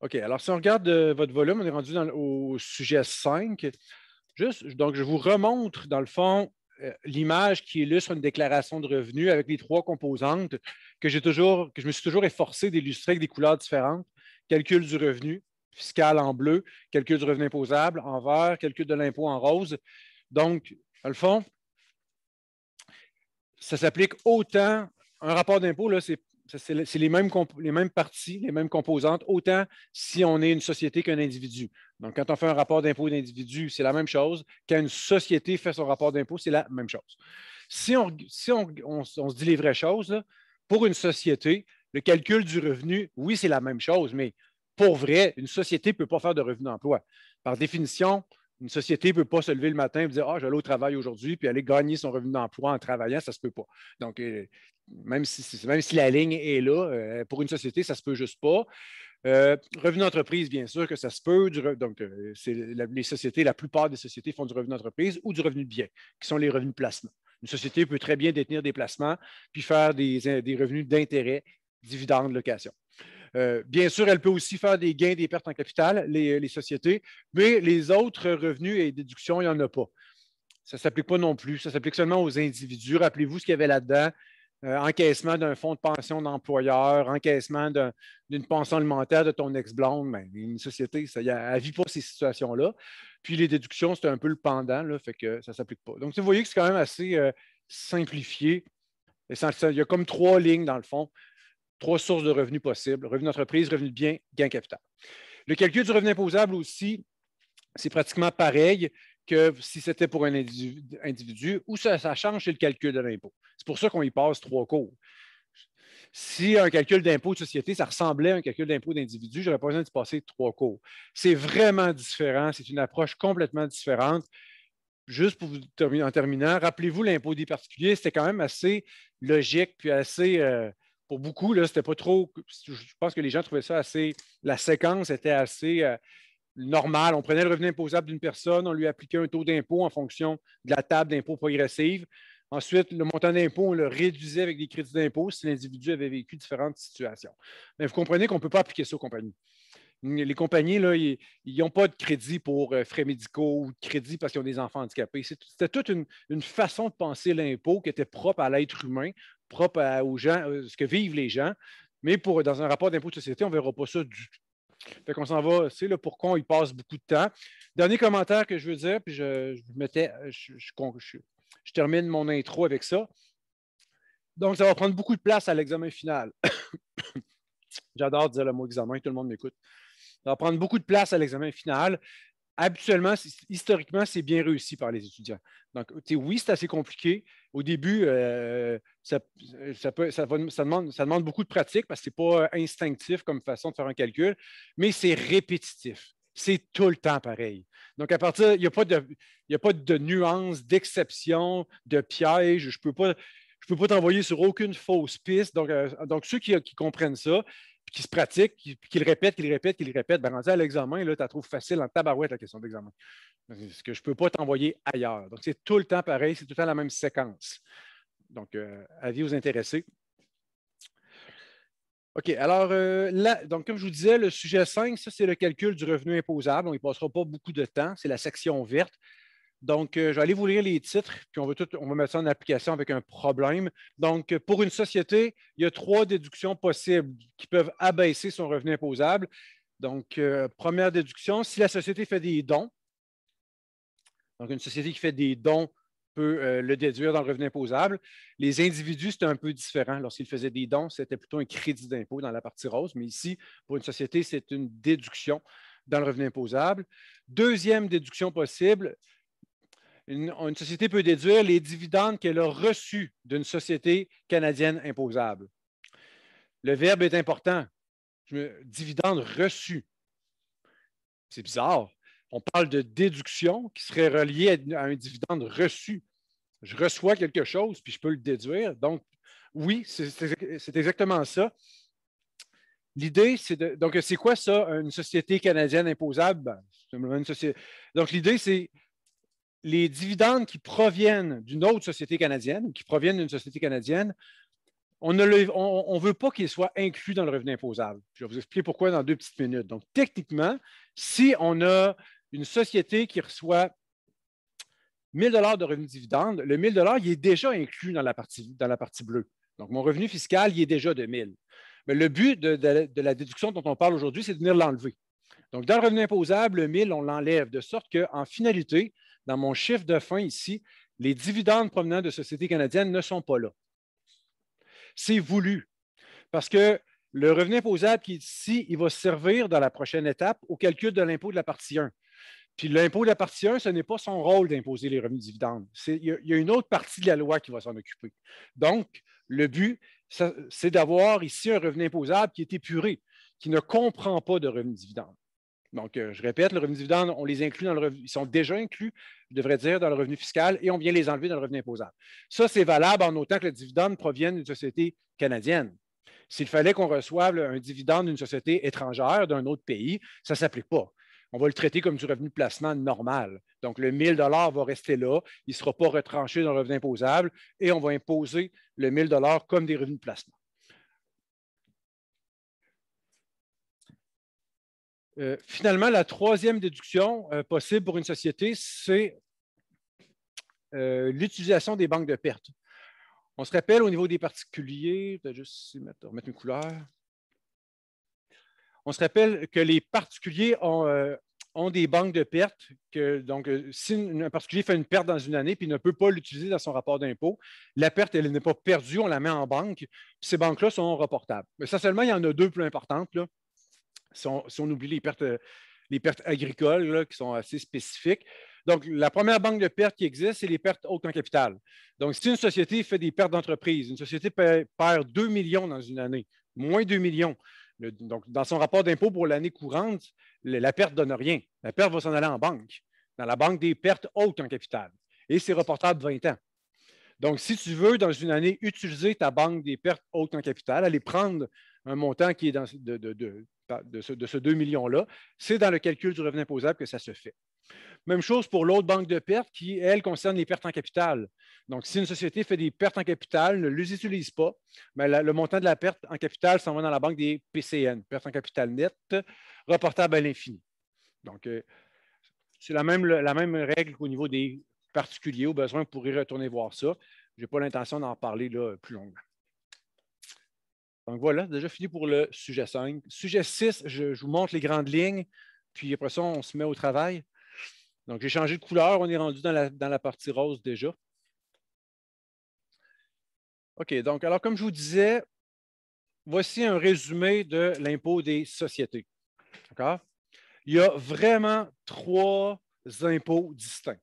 OK. Alors, si on regarde euh, votre volume, on est rendu au sujet 5. Juste, donc, je vous remontre, dans le fond, euh, l'image qui illustre une déclaration de revenus avec les trois composantes que j'ai toujours, que je me suis toujours efforcé d'illustrer avec des couleurs différentes. Calcul du revenu fiscal en bleu, calcul du revenu imposable en vert, calcul de l'impôt en rose. Donc, dans le fond, ça s'applique autant. Un rapport d'impôt, là, c'est c'est les, mêmes les mêmes parties, les mêmes composantes, autant si on est une société qu'un individu. Donc, quand on fait un rapport d'impôt d'individu, c'est la même chose. Quand une société fait son rapport d'impôt, c'est la même chose. Si on, se dit les vraies choses, pour une société, le calcul du revenu, oui, c'est la même chose, mais pour vrai, une société ne peut pas faire de revenu d'emploi. Par définition, une société ne peut pas se lever le matin et dire Ah, oh, aller au travail aujourd'hui, puis aller gagner son revenu d'emploi en travaillant, ça ne se peut pas. Donc, euh, même si, même si la ligne est là, euh, pour une société, ça ne se peut juste pas. Euh, revenu d'entreprise, bien sûr que ça se peut. donc, les sociétés, la plupart des sociétés font du revenu d'entreprise ou du revenu de biens, qui sont les revenus de placement. Une société peut très bien détenir des placements puis faire des, des revenus d'intérêt, dividendes, location. Euh, bien sûr, elle peut aussi faire des gains, des pertes en capital, euh, les, sociétés, mais les autres revenus et déductions, il n'y en a pas. Ça ne s'applique pas non plus. Ça s'applique seulement aux individus. Rappelez-vous ce qu'il y avait là-dedans. Euh, encaissement d'un fonds de pension d'employeur, encaissement d'une pension alimentaire de ton ex-blonde, ben, une société, ça, elle ne vit pas ces situations-là. Puis les déductions, c'est un peu le pendant, fait que ça ne s'applique pas. Donc, vous voyez que c'est quand même assez simplifié. Il y a comme trois lignes, dans le fond, trois sources de revenus possibles revenu d'entreprise, revenu de bien, gain capital. Le calcul du revenu imposable aussi, c'est pratiquement pareil que si c'était pour un individu ou ça, change chez le calcul de l'impôt. C'est pour ça qu'on y passe trois cours. Si un calcul d'impôt de société, ça ressemblait à un calcul d'impôt d'individu, j'aurais pas besoin d'y passer trois cours. C'est vraiment différent, c'est une approche complètement différente. Juste pour vous terminer, en terminant, rappelez-vous l'impôt des particuliers, c'était quand même assez logique puis assez euh, pour beaucoup, là, c'était pas trop. Je pense que les gens trouvaient ça assez. La séquence était assez euh, normale. On prenait le revenu imposable d'une personne, on lui appliquait un taux d'impôt en fonction de la table d'impôt progressive. Ensuite, le montant d'impôt, on le réduisait avec des crédits d'impôt si l'individu avait vécu différentes situations. Mais vous comprenez qu'on ne peut pas appliquer ça aux compagnies. Les compagnies, là, ils n'ont pas de crédit pour euh, frais médicaux ou de crédit parce qu'ils ont des enfants handicapés. C'était toute une façon de penser l'impôt qui était propre à l'être humain propre aux gens, euh, ce que vivent les gens. Mais pour, dans un rapport d'impôt de société, on ne verra pas ça du tout. Fait qu'on s'en va, c'est le pourquoi on y passe beaucoup de temps. Dernier commentaire que je veux dire, puis je, mettais, je, je, termine mon intro avec ça. Donc, ça va prendre beaucoup de place à l'examen final. J'adore dire le mot examen, tout le monde m'écoute. Ça va prendre beaucoup de place à l'examen final habituellement, historiquement, c'est bien réussi par les étudiants. Donc, oui, c'est assez compliqué. Au début, euh, ça, demande, beaucoup de pratique parce que ce n'est pas instinctif comme façon de faire un calcul, mais c'est répétitif. C'est tout le temps pareil. Donc, à partir, il n'y a, pas de, nuances, d'exception, de piège. Je ne peux pas pas t'envoyer sur aucune fausse piste. Donc, euh, ceux qui, comprennent ça, qui se pratique, qui, le répète, qui le répète, qui le répète, ben, rendu à l'examen, tu la trouves facile en tabarouette la question d'examen. Ce que je ne peux pas t'envoyer ailleurs. Donc, c'est tout le temps pareil, c'est tout le temps la même séquence. Donc, euh, avis aux intéressés. OK, alors euh, là, donc comme je vous disais, le sujet 5, ça, c'est le calcul du revenu imposable. On ne passera pas beaucoup de temps. C'est la section verte. Donc, euh, je vais aller vous lire les titres, puis on va, mettre ça en application avec un problème. Donc, pour une société, il y a trois déductions possibles qui peuvent abaisser son revenu imposable. Donc, euh, première déduction, si la société fait des dons, donc une société qui fait des dons peut euh, le déduire dans le revenu imposable. Les individus, c'était un peu différent. Lorsqu'ils faisaient des dons, c'était plutôt un crédit d'impôt dans la partie rose, mais ici, pour une société, c'est une déduction dans le revenu imposable. Deuxième déduction possible, une, société peut déduire les dividendes qu'elle a reçus d'une société canadienne imposable. Le verbe est important. Dividende reçu. C'est bizarre. On parle de déduction qui serait reliée à un dividende reçu. Je reçois quelque chose, puis je peux le déduire. Donc, oui, c'est exactement ça. L'idée, c'est de. Donc, c'est quoi ça, une société canadienne imposable? Ben, donc, l'idée, c'est les dividendes qui proviennent d'une autre société canadienne, qui proviennent d'une société canadienne, on ne veut pas qu'ils soient inclus dans le revenu imposable. je vais vous expliquer pourquoi dans deux petites minutes. Donc, techniquement, si on a une société qui reçoit 1 000 de revenu de dividende, le 1 000 il est déjà inclus dans la, partie, dans la partie bleue. Donc, mon revenu fiscal, il est déjà de 1 000. Mais le but de, de la déduction dont on parle aujourd'hui, c'est de venir l'enlever. Donc, dans le revenu imposable, le 1 000, on l'enlève de sorte qu'en finalité, dans mon chiffre de fin ici, les dividendes provenant de sociétés canadiennes ne sont pas là. C'est voulu parce que le revenu imposable qui est ici, il va servir dans la prochaine étape au calcul de l'impôt de la partie 1. Puis l'impôt de la partie 1, ce n'est pas son rôle d'imposer les revenus dividendes. Il y, a une autre partie de la loi qui va s'en occuper. Donc, le but, c'est d'avoir ici un revenu imposable qui est épuré, qui ne comprend pas de revenus dividendes. Donc, euh, je répète, le revenu dividende, on les inclut dans le revenu, ils sont déjà inclus, je devrais dire, dans le revenu fiscal et on vient les enlever dans le revenu imposable. Ça, c'est valable en autant que le dividende provienne d'une société canadienne. S'il fallait qu'on reçoive un dividende d'une société étrangère, d'un autre pays, ça ne s'applique pas. On va le traiter comme du revenu de placement normal. Donc, le 1 000 va rester là, il ne sera pas retranché dans le revenu imposable et on va imposer le 1 000 comme des revenus de placement. Euh, finalement, la troisième déduction euh, possible pour une société, c'est euh, l'utilisation des banques de pertes. On se rappelle au niveau des particuliers, je vais juste mettre, remettre une couleur. On se rappelle que les particuliers ont, des banques de pertes. donc, si un particulier fait une perte dans une année puis ne peut pas l'utiliser dans son rapport d'impôt, la perte, elle n'est pas perdue, on la met en banque. ces banques-là sont reportables. Mais ça seulement, il y en a deux plus importantes. Là si on, oublie les pertes, euh, agricoles qui sont assez spécifiques. Donc, la première banque de pertes qui existe, c'est les pertes hautes en capital. Donc, si une société fait des pertes d'entreprise, une société perd 2 millions dans une année, moins 2 millions. donc, dans son rapport d'impôt pour l'année courante, la perte ne donne rien. La perte va s'en aller en banque, dans la banque des pertes hautes en capital. Et c'est reportable 20 ans. Donc, si tu veux, dans une année, utiliser ta banque des pertes hautes en capital, aller prendre un montant qui est dans, de, ce, 2 millions-là, c'est dans le calcul du revenu imposable que ça se fait. Même chose pour l'autre banque de pertes qui, elle, concerne les pertes en capital. Donc, si une société fait des pertes en capital, ne les utilise pas, mais ben, le montant de la perte en capital s'en va dans la banque des PCN, pertes en capital net, reportable à l'infini. Donc, euh, c'est la même, règle qu'au niveau des particuliers. Au besoin, vous pourrez retourner voir ça. Je n'ai pas l'intention d'en parler là, plus longuement. Donc voilà, déjà fini pour le sujet 5. Sujet 6, je, vous montre les grandes lignes, puis après ça, on se met au travail. Donc j'ai changé de couleur, on est rendu dans la, dans la partie rose déjà. OK, donc alors comme je vous disais, voici un résumé de l'impôt des sociétés. D'accord? Il y a vraiment trois impôts distincts.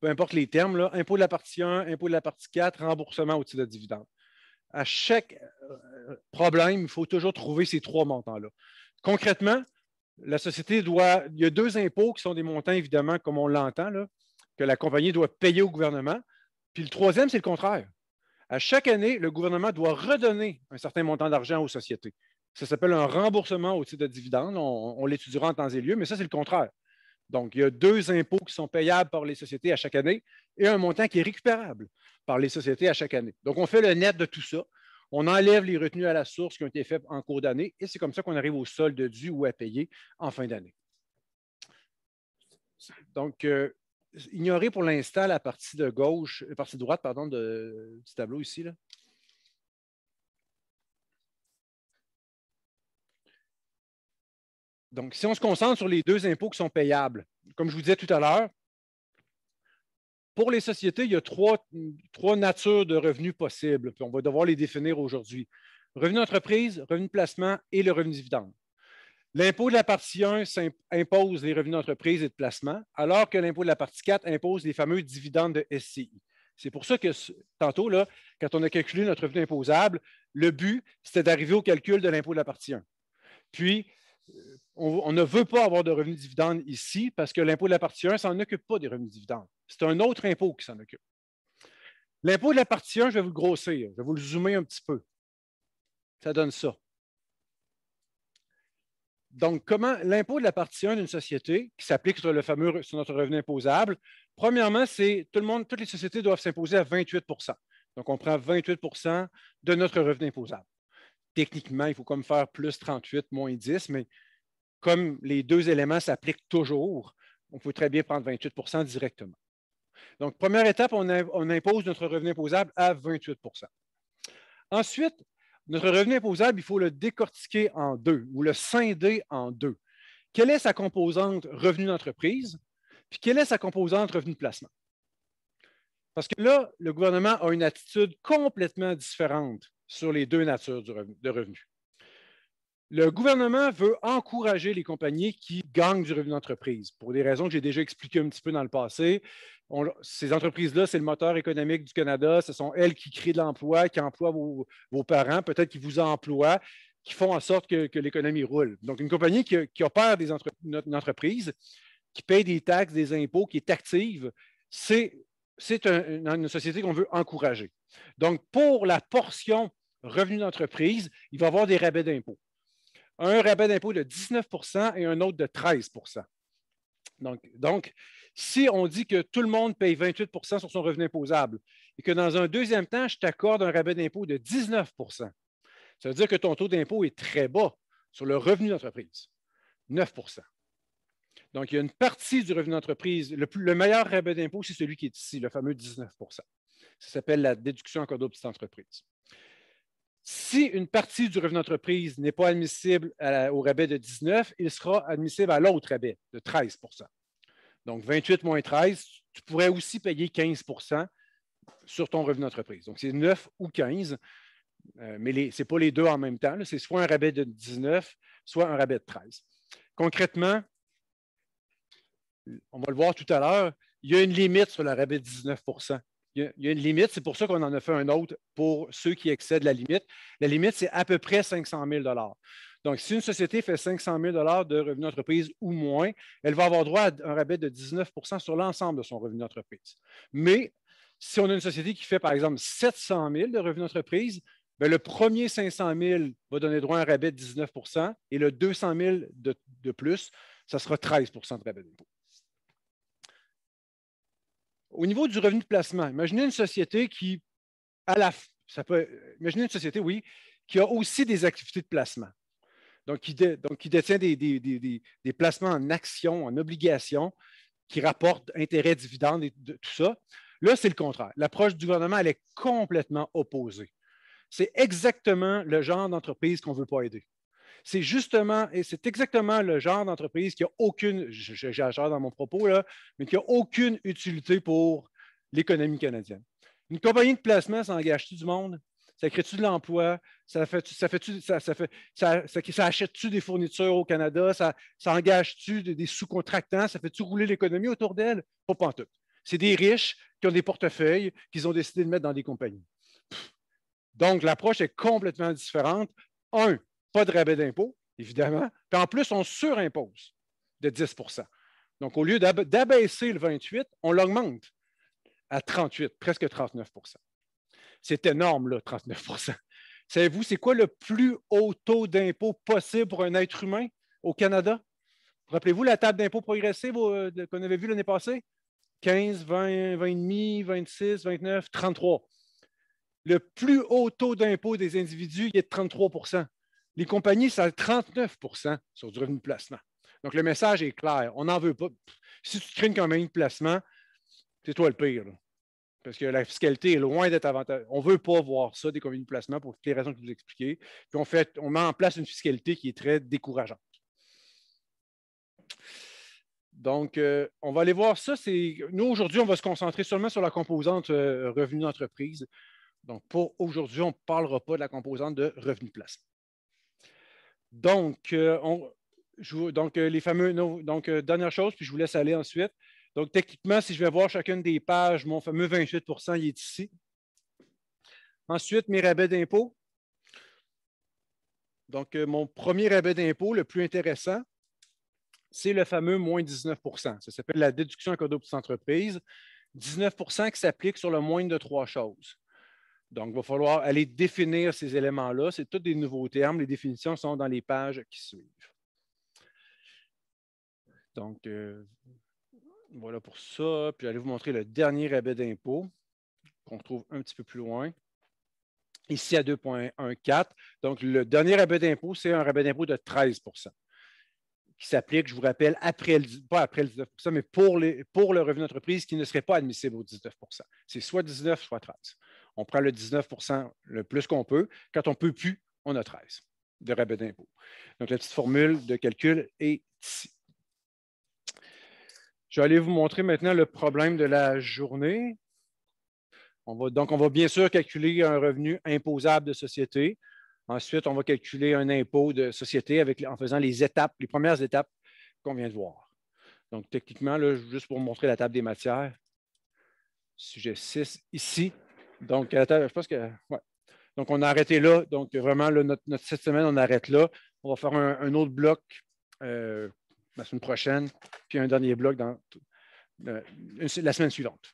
Peu importe les termes, là, impôt de la partie 1, impôt de la partie 4, remboursement au titre de dividende à chaque euh, problème, il faut toujours trouver ces trois montants-là. Concrètement, la société doit. Il y a deux impôts qui sont des montants, évidemment, comme on l'entend, que la compagnie doit payer au gouvernement. Puis le troisième, c'est le contraire. À chaque année, le gouvernement doit redonner un certain montant d'argent aux sociétés. Ça s'appelle un remboursement au titre de dividendes. On, on l'étudiera en temps et lieu, mais ça, c'est le contraire. Donc, il y a deux impôts qui sont payables par les sociétés à chaque année et un montant qui est récupérable par les sociétés à chaque année. Donc, on fait le net de tout ça. On enlève les retenues à la source qui ont été faites en cours d'année et c'est comme ça qu'on arrive au solde dû ou à payer en fin d'année. Donc, euh, ignorer ignorez pour l'instant la partie de gauche, la partie droite, pardon, de, du tableau ici. Là. Donc, si on se concentre sur les deux impôts qui sont payables, comme je vous disais tout à l'heure, pour les sociétés, il y a trois, natures de revenus possibles, puis on va devoir les définir aujourd'hui. Revenu d'entreprise, revenu de placement et le revenu dividende. L'impôt de la partie 1 impose les revenus d'entreprise et de placement, alors que l'impôt de la partie 4 impose les fameux dividendes de SCI. C'est pour ça que tantôt, là, quand on a calculé notre revenu imposable, le but, c'était d'arriver au calcul de l'impôt de la partie 1. Puis, on, ne veut pas avoir de revenus dividendes ici parce que l'impôt de la partie 1 s'en occupe pas des revenus dividendes. C'est un autre impôt qui s'en occupe. L'impôt de la partie 1, je vais vous le grossir, je vais vous le zoomer un petit peu. Ça donne ça. Donc, comment l'impôt de la partie 1 d'une société qui s'applique sur le fameux sur notre revenu imposable, premièrement, c'est tout le monde, toutes les sociétés doivent s'imposer à 28 Donc, on prend 28 de notre revenu imposable. Techniquement, il faut comme faire plus 38 moins 10, mais comme les deux éléments s'appliquent toujours, on peut très bien prendre 28 directement. Donc, première étape, on, impose notre revenu imposable à 28 Ensuite, notre revenu imposable, il faut le décortiquer en deux ou le scinder en deux. Quelle est sa composante revenu d'entreprise? Puis quelle est sa composante revenu de placement? Parce que là, le gouvernement a une attitude complètement différente sur les deux natures de revenus. Le gouvernement veut encourager les compagnies qui gagnent du revenu d'entreprise pour des raisons que j'ai déjà expliquées un petit peu dans le passé. ces entreprises-là, c'est le moteur économique du Canada. Ce sont elles qui créent de l'emploi, qui emploient vos, parents, peut-être qui vous emploient, qui font en sorte que, l'économie roule. Donc, une compagnie qui, opère des une entreprise, qui paye des taxes, des impôts, qui est active, c'est, une société qu'on veut encourager. Donc, pour la portion revenu d'entreprise, il va y avoir des rabais d'impôts un rabais d'impôt de 19 et un autre de 13 donc, si on dit que tout le monde paye 28 sur son revenu imposable et que dans un deuxième temps, je t'accorde un rabais d'impôt de 19 ça veut dire que ton taux d'impôt est très bas sur le revenu d'entreprise, 9 Donc, il y a une partie du revenu d'entreprise. Le, meilleur rabais d'impôt, c'est celui qui est ici, le fameux 19 Ça s'appelle la déduction en cas d'autres entreprises. Si une partie du revenu d'entreprise n'est pas admissible au rabais de 19, il sera admissible à l'autre rabais de 13 Donc, 28 moins 13, tu pourrais aussi payer 15 sur ton revenu d'entreprise. Donc, c'est 9 ou 15, euh, mais ce n'est pas les deux en même temps. C'est soit un rabais de 19, soit un rabais de 13. Concrètement, on va le voir tout à l'heure, il y a une limite sur le rabais de 19 il y, a une limite. C'est pour ça qu'on en a fait un autre pour ceux qui excèdent la limite. La limite, c'est à peu près 500 000 Donc, si une société fait 500 000 de revenus d'entreprise ou moins, elle va avoir droit à un rabais de 19 sur l'ensemble de son revenu d'entreprise. Mais si on a une société qui fait, par exemple, 700 000 de revenus d'entreprise, ben, le premier 500 000 va donner droit à un rabais de 19 et le 200 000 de, plus, ça sera 13 de rabais d'impôt au niveau du revenu de placement, imaginez une société qui, à la ça peut, imaginez une société, oui, qui a aussi des activités de placement. Donc, qui, détient des, placements en actions, en obligations, qui rapportent intérêts, dividendes et de, tout ça. Là, c'est le contraire. L'approche du gouvernement, elle est complètement opposée. C'est exactement le genre d'entreprise qu'on ne veut pas aider. C'est justement, et c'est exactement le genre d'entreprise qui n'a aucune, dans mon propos, là, mais qui n'a aucune utilité pour l'économie canadienne. Une compagnie de placement, ça engage-tu du monde? Ça crée-tu de l'emploi? Ça fait, ça fait, ça, achète-tu des fournitures au Canada? Ça, engage-tu des, sous-contractants? Ça fait tout rouler l'économie autour d'elle? Pas pantoute. C'est des riches qui ont des portefeuilles qu'ils ont décidé de mettre dans des compagnies. Donc, l'approche est complètement différente. Un, pas de rabais d'impôt, évidemment. Puis en plus, on surimpose de 10 Donc, au lieu d'abaisser le 28, on l'augmente à 38, presque 39 C'est énorme, là, 39 Savez-vous, c'est quoi le plus haut taux d'impôt possible pour un être humain au Canada? Rappelez-vous la table d'impôt progressive euh, qu'on avait vue l'année passée? 15, 20, 20,5, 26, 29, 33. Le plus haut taux d'impôt des individus est de 33 les compagnies, c'est 39 sur du revenu de placement. Donc, le message est clair. On n'en veut pas. Si tu crées une compagnie de placement, c'est toi le pire. Parce que la fiscalité est loin d'être avantageuse. On ne veut pas voir ça des compagnies de placement pour toutes les raisons que je vous ai expliquées. Puis on, fait, on met en place une fiscalité qui est très décourageante. Donc, euh, on va aller voir ça. Nous, aujourd'hui, on va se concentrer seulement sur la composante euh, revenu d'entreprise. Donc, pour aujourd'hui, on ne parlera pas de la composante de revenu de placement. Donc, euh, euh, les fameux. donc, euh, dernière chose, puis je vous laisse aller ensuite. Donc, techniquement, si je vais voir chacune des pages, mon fameux 28 il est ici. Ensuite, mes rabais d'impôts. Donc, mon premier rabais d'impôt, le plus intéressant, c'est le fameux moins 19 Ça s'appelle la déduction en cas entreprises. 19 qui s'applique sur le moins de trois choses. Donc, il va falloir aller définir ces éléments-là. C'est tous des nouveaux termes. Les définitions sont dans les pages qui suivent. Donc, euh, voilà pour ça. Puis, je vais vous montrer le dernier rabais d'impôt qu'on trouve un petit peu plus loin. Ici, à 2,14. Donc, le dernier rabais d'impôt, c'est un rabais d'impôt de 13 qui s'applique, je vous rappelle, après le, pas après le 19 mais pour, pour le revenu d'entreprise qui ne serait pas admissible au 19 C'est soit 19, soit 13 on prend le 19 le plus qu'on peut. Quand on ne peut plus, on a 13 de rabais d'impôt. Donc, la petite formule de calcul est ici. Je vais aller vous montrer maintenant le problème de la journée. donc, on va bien sûr calculer un revenu imposable de société. Ensuite, on va calculer un impôt de société en faisant les étapes, les premières étapes qu'on vient de voir. Donc, techniquement, juste pour vous montrer la table des matières, sujet 6 ici, donc, je pense que. Donc, on a arrêté là. Donc, vraiment, notre, cette semaine, on arrête là. On va faire un, autre bloc euh, la semaine prochaine, puis un dernier bloc dans, euh, la semaine suivante.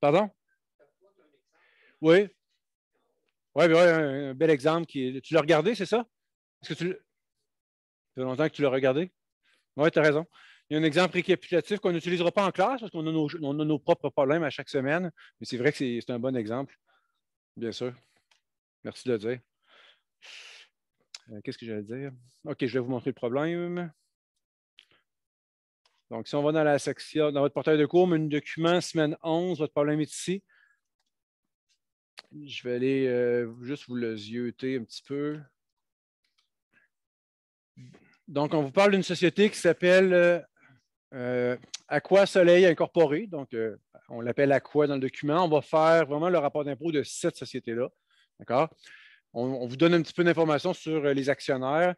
Pardon? Oui. Oui, ouais, un, bel exemple. Qui Tu l'as regardé, c'est ça? Est-ce que tu Ça fait longtemps que tu l'as regardé? Oui, tu as raison. Il y a un exemple récapitulatif qu'on n'utilisera pas en classe parce qu'on a, nos propres problèmes à chaque semaine, mais c'est vrai que c'est un bon exemple, bien sûr. Merci de le dire. Euh, qu'est-ce que j'allais dire? OK, je vais vous montrer le problème. Donc, si on va dans la section, dans votre portail de cours, un document, semaine 11, votre problème est ici. Je vais aller euh, juste vous le zioter un petit peu. Donc, on vous parle d'une société qui s'appelle euh, à euh, quoi Soleil incorporé, donc euh, on l'appelle Aqua dans le document. On va faire vraiment le rapport d'impôt de cette société-là. D'accord? On, vous donne un petit peu d'informations sur euh, les actionnaires.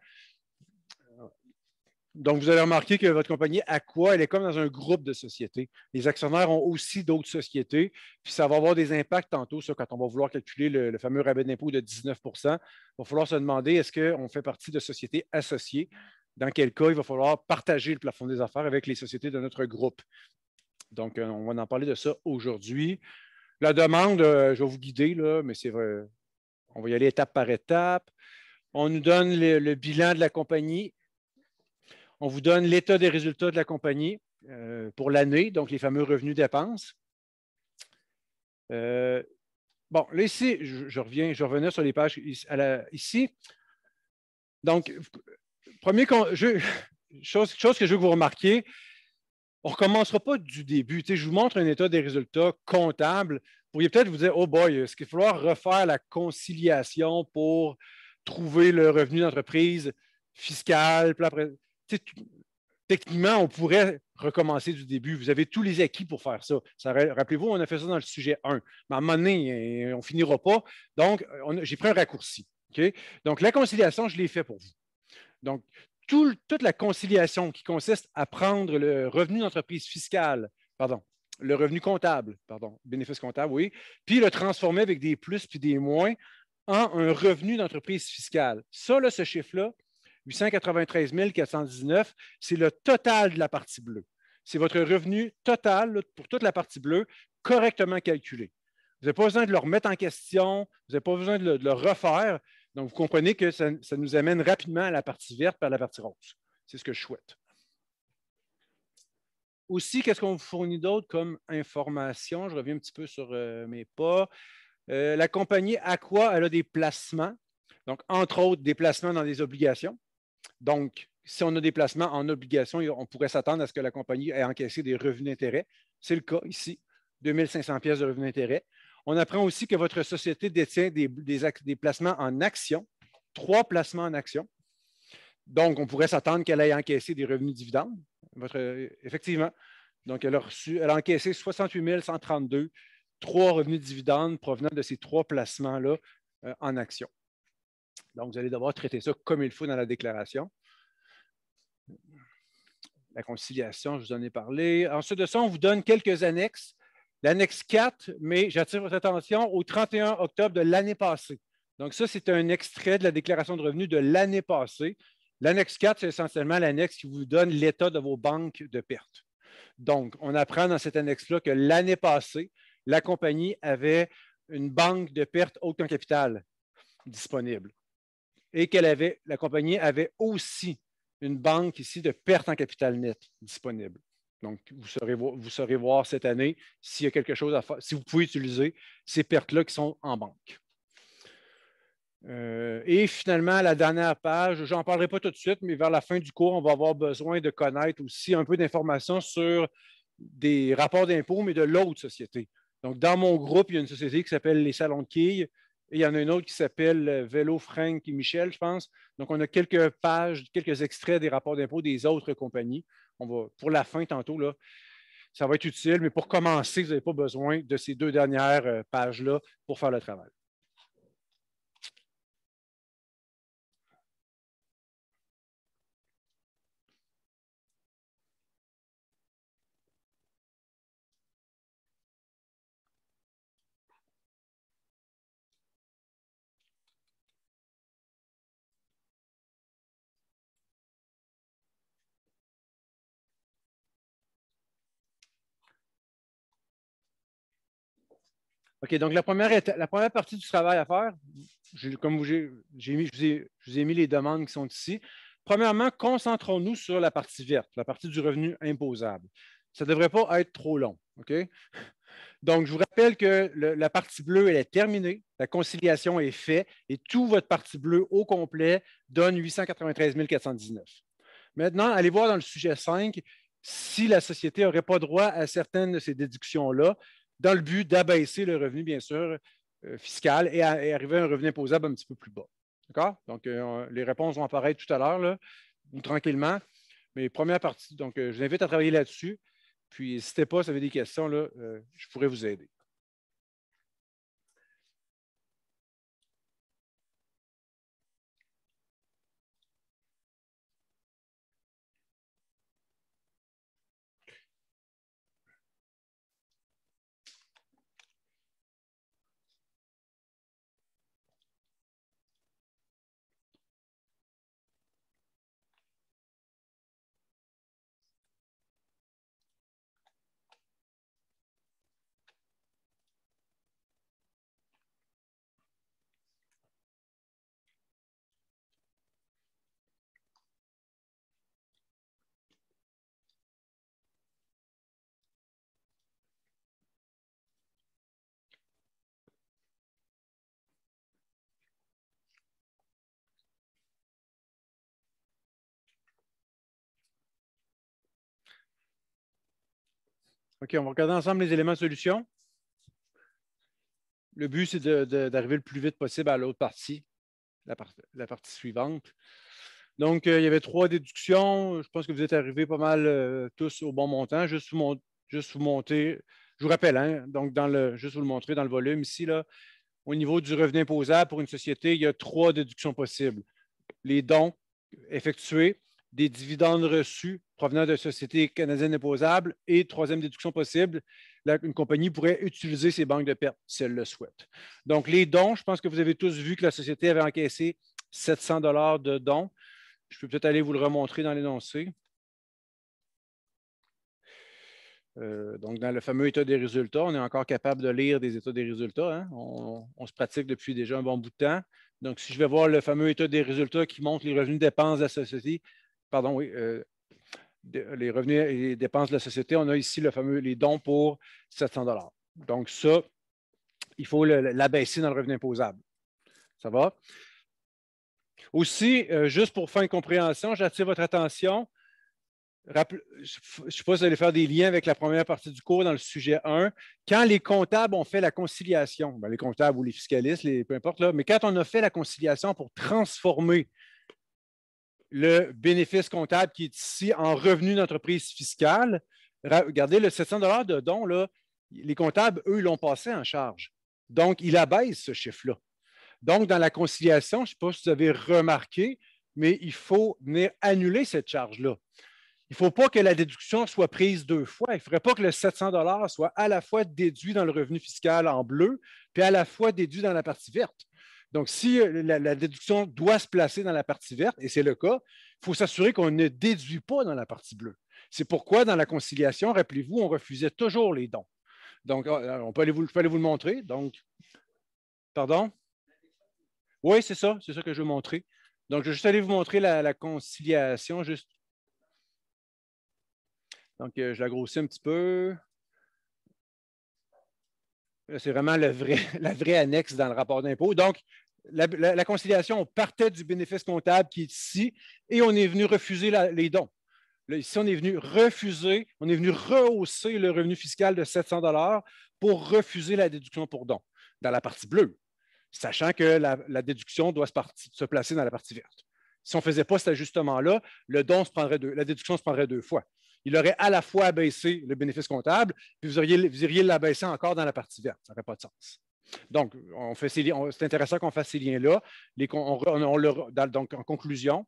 Donc, vous avez remarqué que votre compagnie Aqua, elle est comme dans un groupe de sociétés. Les actionnaires ont aussi d'autres sociétés, puis ça va avoir des impacts tantôt, sur quand on va vouloir calculer le, le fameux rabais d'impôt de 19 Il va falloir se demander est-ce qu'on fait partie de sociétés associées dans quel cas il va falloir partager le plafond des affaires avec les sociétés de notre groupe. Donc, euh, on va en parler de ça aujourd'hui. La demande, euh, je vais vous guider, là, mais c'est vrai, on va y aller étape par étape. On nous donne le, bilan de la compagnie. On vous donne l'état des résultats de la compagnie euh, pour l'année, donc les fameux revenus-dépenses. bon, là, ici, je, reviens, je revenais sur les pages ici. Donc, Premier, chose, que je veux que vous remarquiez, on ne recommencera pas du début. je vous montre un état des résultats comptables. Vous pourriez peut-être vous dire, oh boy, est-ce qu'il va falloir refaire la conciliation pour trouver le revenu d'entreprise fiscal? techniquement, on pourrait recommencer du début. Vous avez tous les acquis pour faire ça. Rappelez-vous, on a fait ça dans le sujet 1. Mais à un moment donné, on ne finira pas. Donc, j'ai pris un raccourci. Donc, la conciliation, je l'ai fait pour vous. Donc, toute la conciliation qui consiste à prendre le revenu d'entreprise fiscale, pardon, le revenu comptable, pardon, bénéfice comptable, oui, puis le transformer avec des plus puis des moins en un revenu d'entreprise fiscale. Ça, là, ce chiffre-là, 893 419, c'est le total de la partie bleue. C'est votre revenu total pour toute la partie bleue, correctement calculé. Vous n'avez pas besoin de le remettre en question, vous n'avez pas besoin de le refaire. Donc, vous comprenez que ça, nous amène rapidement à la partie verte par la partie rose. C'est ce que je souhaite. Aussi, qu'est-ce qu'on vous fournit d'autre comme information? Je reviens un petit peu sur euh, mes pas. Euh, la compagnie quoi elle a des placements, donc entre autres des placements dans des obligations. Donc, si on a des placements en obligations, on pourrait s'attendre à ce que la compagnie ait encaissé des revenus d'intérêt. C'est le cas ici, 2500 pièces de revenus d'intérêt. On apprend aussi que votre société détient des, placements en action, trois placements en action. Donc, on pourrait s'attendre qu'elle ait encaissé des revenus dividendes. Votre, effectivement. Donc, elle a, encaissé 68 132, trois revenus dividendes provenant de ces trois placements-là euh, en action. Donc, vous allez devoir traiter ça comme il faut dans la déclaration. La conciliation, je vous en ai parlé. Ensuite de ça, on vous donne quelques annexes L'annexe 4, mais j'attire votre attention au 31 octobre de l'année passée. Donc, ça, c'est un extrait de la déclaration de revenus de l'année passée. L'annexe 4, c'est essentiellement l'annexe qui vous donne l'état de vos banques de pertes. Donc, on apprend dans cette annexe-là que l'année passée, la compagnie avait une banque de pertes haute en capital disponible et qu'elle avait, la compagnie avait aussi une banque ici de pertes en capital net disponible. Donc, vous saurez, voir cette année s'il y a quelque chose à faire, si vous pouvez utiliser ces pertes-là qui sont en banque. Euh, et finalement, la dernière page, je n'en parlerai pas tout de suite, mais vers la fin du cours, on va avoir besoin de connaître aussi un peu d'informations sur des rapports d'impôts, mais de l'autre société. Donc, dans mon groupe, il y a une société qui s'appelle les Salons de Quilles et il y en a une autre qui s'appelle euh, Vélo, Frank et Michel, je pense. Donc, on a quelques pages, quelques extraits des rapports d'impôts des autres compagnies on va, pour la fin tantôt, là, ça va être utile, mais pour commencer, vous n'avez pas besoin de ces deux dernières euh, pages-là pour faire le travail. OK, donc la première, partie du travail à faire, comme je vous, ai, mis les demandes qui sont ici. Premièrement, concentrons-nous sur la partie verte, la partie du revenu imposable. Ça ne devrait pas être trop long. OK? Donc, je vous rappelle que la partie bleue, elle est terminée, la conciliation est faite et tout votre partie bleue au complet donne 893 419. Maintenant, allez voir dans le sujet 5 si la société n'aurait pas droit à certaines de ces déductions-là dans le but d'abaisser le revenu, bien sûr, euh, fiscal et, arriver à un revenu imposable un petit peu plus bas. D'accord? Donc, euh, les réponses vont apparaître tout à l'heure, ou tranquillement. Mais première partie, donc, euh, je vous invite à travailler là-dessus. Puis, n'hésitez pas, si vous avez des questions, là, je pourrais vous aider. OK, on va regarder ensemble les éléments de solution. Le but, c'est d'arriver le plus vite possible à l'autre partie, la, partie suivante. Donc, euh, il y avait trois déductions. Je pense que vous êtes arrivés pas mal euh, tous au bon montant. Juste vous, monter. Je vous rappelle, hein, donc juste vous le montrer dans le volume ici, là, au niveau du revenu imposable pour une société, il y a trois déductions possibles. Les dons effectués, des dividendes reçus provenant de sociétés canadiennes imposables. Et troisième déduction possible, une compagnie pourrait utiliser ses banques de pertes si elle le souhaite. Donc, les dons, je pense que vous avez tous vu que la société avait encaissé 700 dollars de dons. Je peux peut-être aller vous le remontrer dans l'énoncé. Euh, donc, dans le fameux état des résultats, on est encore capable de lire des états des résultats. Hein. On, se pratique depuis déjà un bon bout de temps. Donc, si je vais voir le fameux état des résultats qui montre les revenus dépenses de la société, pardon, oui, euh, les revenus et les dépenses de la société, on a ici le fameux, les dons pour 700 Donc ça, il faut l'abaisser dans le revenu imposable. Ça va? Aussi, euh, juste pour fin de compréhension, j'attire votre attention. je ne sais pas si vous allez faire des liens avec la première partie du cours dans le sujet 1. Quand les comptables ont fait la conciliation, ben, les comptables ou les fiscalistes, peu importe, là, mais quand on a fait la conciliation pour transformer le bénéfice comptable qui est ici en revenu d'entreprise fiscale. Regardez, le 700 de don, les comptables, eux, l'ont passé en charge. Donc, il abaisse ce chiffre-là. Donc, dans la conciliation, je ne sais pas si vous avez remarqué, mais il faut venir annuler cette charge-là. Il ne faut pas que la déduction soit prise deux fois. Il ne faudrait pas que le 700 soit à la fois déduit dans le revenu fiscal en bleu, puis à la fois déduit dans la partie verte. Donc, si euh, la, déduction doit se placer dans la partie verte, et c'est le cas, il faut s'assurer qu'on ne déduit pas dans la partie bleue. C'est pourquoi, dans la conciliation, rappelez-vous, on refusait toujours les dons. Donc, euh, euh, on peut vous, je vous le montrer. Donc, pardon? Oui, c'est ça, c'est ça que je veux montrer. Donc, je vais juste aller vous montrer la, conciliation. Juste. Donc, je la grossis un petit peu. C'est vraiment la vraie annexe dans le rapport d'impôt. Donc, la, conciliation, on partait du bénéfice comptable qui est ici et on est venu refuser les dons. ici, on est venu refuser, on est venu rehausser le revenu fiscal de 700 dollars pour refuser la déduction pour dons dans la partie bleue, sachant que la, déduction doit se, placer dans la partie verte. Si on ne faisait pas cet ajustement-là, le la déduction se prendrait deux fois il aurait à la fois abaissé le bénéfice comptable, puis vous, auriez, vous iriez l'abaisser encore dans la partie verte. Ça n'aurait pas de sens. Donc, c'est intéressant qu'on fasse ces liens-là. donc, en conclusion,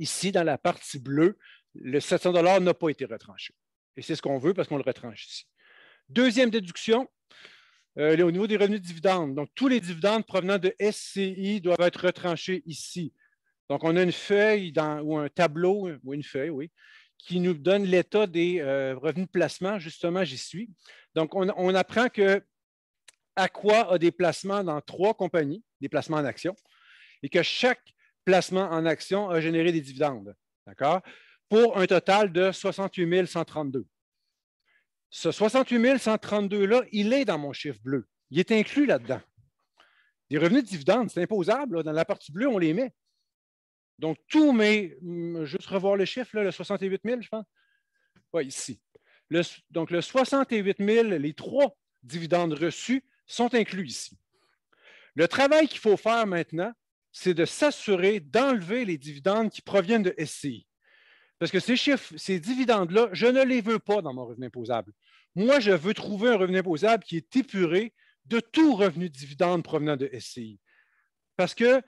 ici, dans la partie bleue, le 700 n'a pas été retranché. Et c'est ce qu'on veut parce qu'on le retranche ici. Deuxième déduction, euh, au niveau des revenus de dividendes. Donc, tous les dividendes provenant de SCI doivent être retranchés ici. Donc, on a une feuille ou un tableau, ou une feuille, oui, qui nous donne l'état des euh, revenus de placement. Justement, j'y suis. Donc, on, apprend que Aqua a des placements dans trois compagnies, des placements en actions, et que chaque placement en action a généré des dividendes, d'accord, pour un total de 68 132. Ce 68 132-là, il est dans mon chiffre bleu. Il est inclus là-dedans. Des revenus de dividendes, c'est imposable. dans la partie bleue, on les met. Donc, tous mes, mm, juste revoir le chiffre, le 68 000, je pense. Oui, ici. donc, le 68 000, les trois dividendes reçus sont inclus ici. Le travail qu'il faut faire maintenant, c'est de s'assurer d'enlever les dividendes qui proviennent de SCI. Parce que ces chiffres, ces dividendes-là, je ne les veux pas dans mon revenu imposable. Moi, je veux trouver un revenu imposable qui est épuré de tout revenu de dividende provenant de SCI. Parce que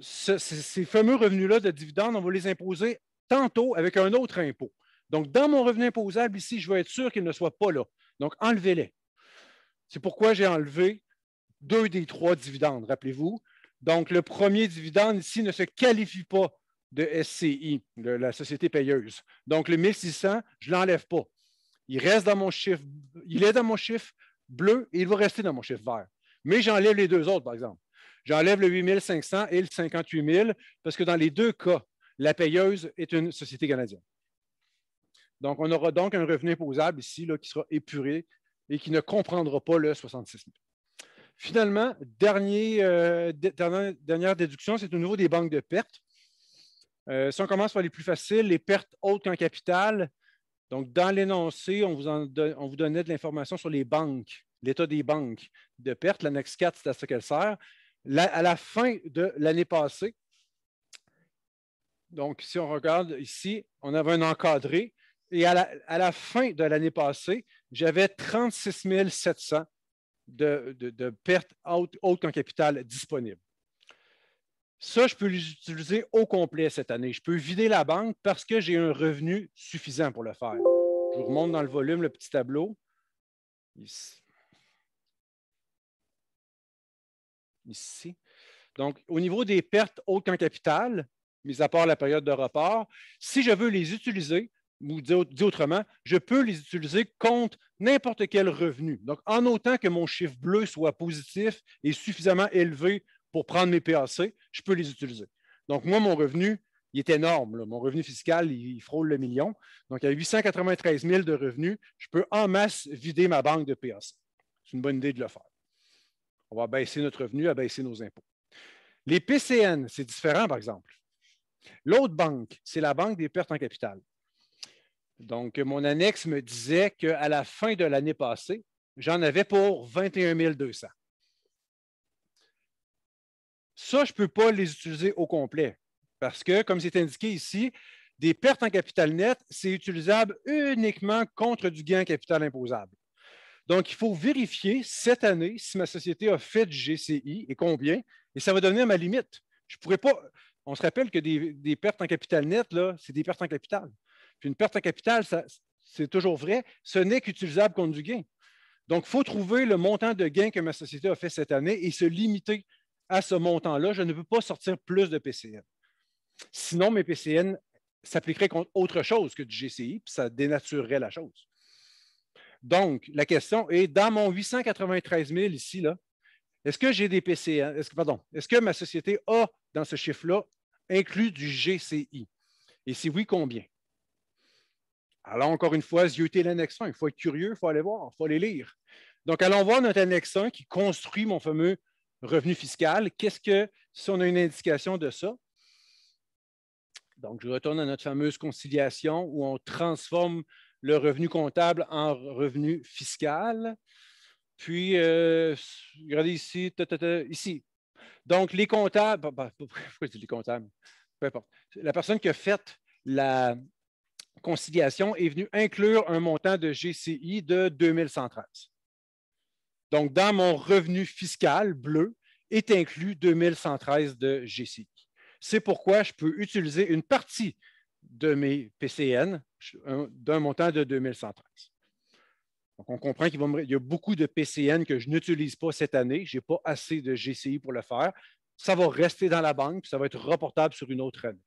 ces fameux revenus-là de dividendes, on va les imposer tantôt avec un autre impôt. Donc, dans mon revenu imposable ici, je veux être sûr qu'il ne soit pas là. Donc, enlevez-les. C'est pourquoi j'ai enlevé deux des trois dividendes, rappelez-vous. Donc, le premier dividende ici ne se qualifie pas de SCI, de la société payeuse. Donc, le 1600, je ne l'enlève pas. Il reste dans mon chiffre, il est dans mon chiffre bleu et il va rester dans mon chiffre vert. Mais j'enlève les deux autres, par exemple. J'enlève le 8500 et le 58 parce que dans les deux cas, la payeuse est une société canadienne. Donc, on aura donc un revenu imposable ici là, qui sera épuré et qui ne comprendra pas le 66 000. Finalement, euh, dernière, déduction, c'est au niveau des banques de pertes. Euh, si on commence par les plus faciles, les pertes hautes qu'en capital. Donc, dans l'énoncé, on, on, vous donnait de l'information sur les banques, l'état des banques de pertes. L'annexe 4, c'est à ça qu'elle sert à la fin de l'année passée, donc si on regarde ici, on avait un encadré. Et à la, fin de l'année passée, j'avais 36 700 de, de pertes hautes, en capital disponibles. Ça, je peux les utiliser au complet cette année. Je peux vider la banque parce que j'ai un revenu suffisant pour le faire. Je vous remonte dans le volume le petit tableau. Ici. ici. Donc, au niveau des pertes hautes en capital, mis à part la période de report, si je veux les utiliser, ou dit autrement, je peux les utiliser contre n'importe quel revenu. Donc, en autant que mon chiffre bleu soit positif et suffisamment élevé pour prendre mes PAC, je peux les utiliser. Donc, moi, mon revenu, il est énorme. Mon revenu fiscal, il, il, frôle le million. Donc, à 893 000 de revenus, je peux en masse vider ma banque de PAC. C'est une bonne idée de le faire on va baisser notre revenu, abaisser nos impôts. Les PCN, c'est différent, par exemple. L'autre banque, c'est la banque des pertes en capital. Donc, mon annexe me disait qu'à la fin de l'année passée, j'en avais pour 21 200. Ça, je ne peux pas les utiliser au complet parce que, comme c'est indiqué ici, des pertes en capital net, c'est utilisable uniquement contre du gain en capital imposable. Donc, il faut vérifier cette année si ma société a fait du GCI et combien, et ça va donner ma limite. Je ne pourrais pas. On se rappelle que des, pertes en capital net, là, c'est des pertes en capital. Puis une perte en capital, c'est toujours vrai, ce n'est qu'utilisable contre du gain. Donc, il faut trouver le montant de gain que ma société a fait cette année et se limiter à ce montant-là. Je ne peux pas sortir plus de PCN. Sinon, mes PCN s'appliqueraient contre autre chose que du GCI, puis ça dénaturerait la chose. Donc, la question est, dans mon 893 000 ici, là, est-ce que j'ai des PCN? Est-ce, est-ce que ma société A, dans ce chiffre-là, inclus du GCI? Et si oui, combien? Alors, encore une fois, j'ai l'annexe 1. Il faut être curieux, il faut aller voir, il faut aller lire. Donc, allons voir notre annexe 1 qui construit mon fameux revenu fiscal. Qu'est-ce que, si on a une indication de ça? Donc, je retourne à notre fameuse conciliation où on transforme le revenu comptable en revenu fiscal. Puis, euh, regardez ici, ici. Donc, les comptables, ben, pourquoi je dis les comptables? Peu importe. La personne qui a fait la conciliation est venue inclure un montant de GCI de 2113. Donc, dans mon revenu fiscal bleu est inclus 2113 de GCI. C'est pourquoi je peux utiliser une partie de mes PCN d'un montant de 2113. Donc, on comprend qu'il y a beaucoup de PCN que je n'utilise pas cette année. Je n'ai pas assez de GCI pour le faire. Ça va rester dans la banque, puis ça va être reportable sur une autre année.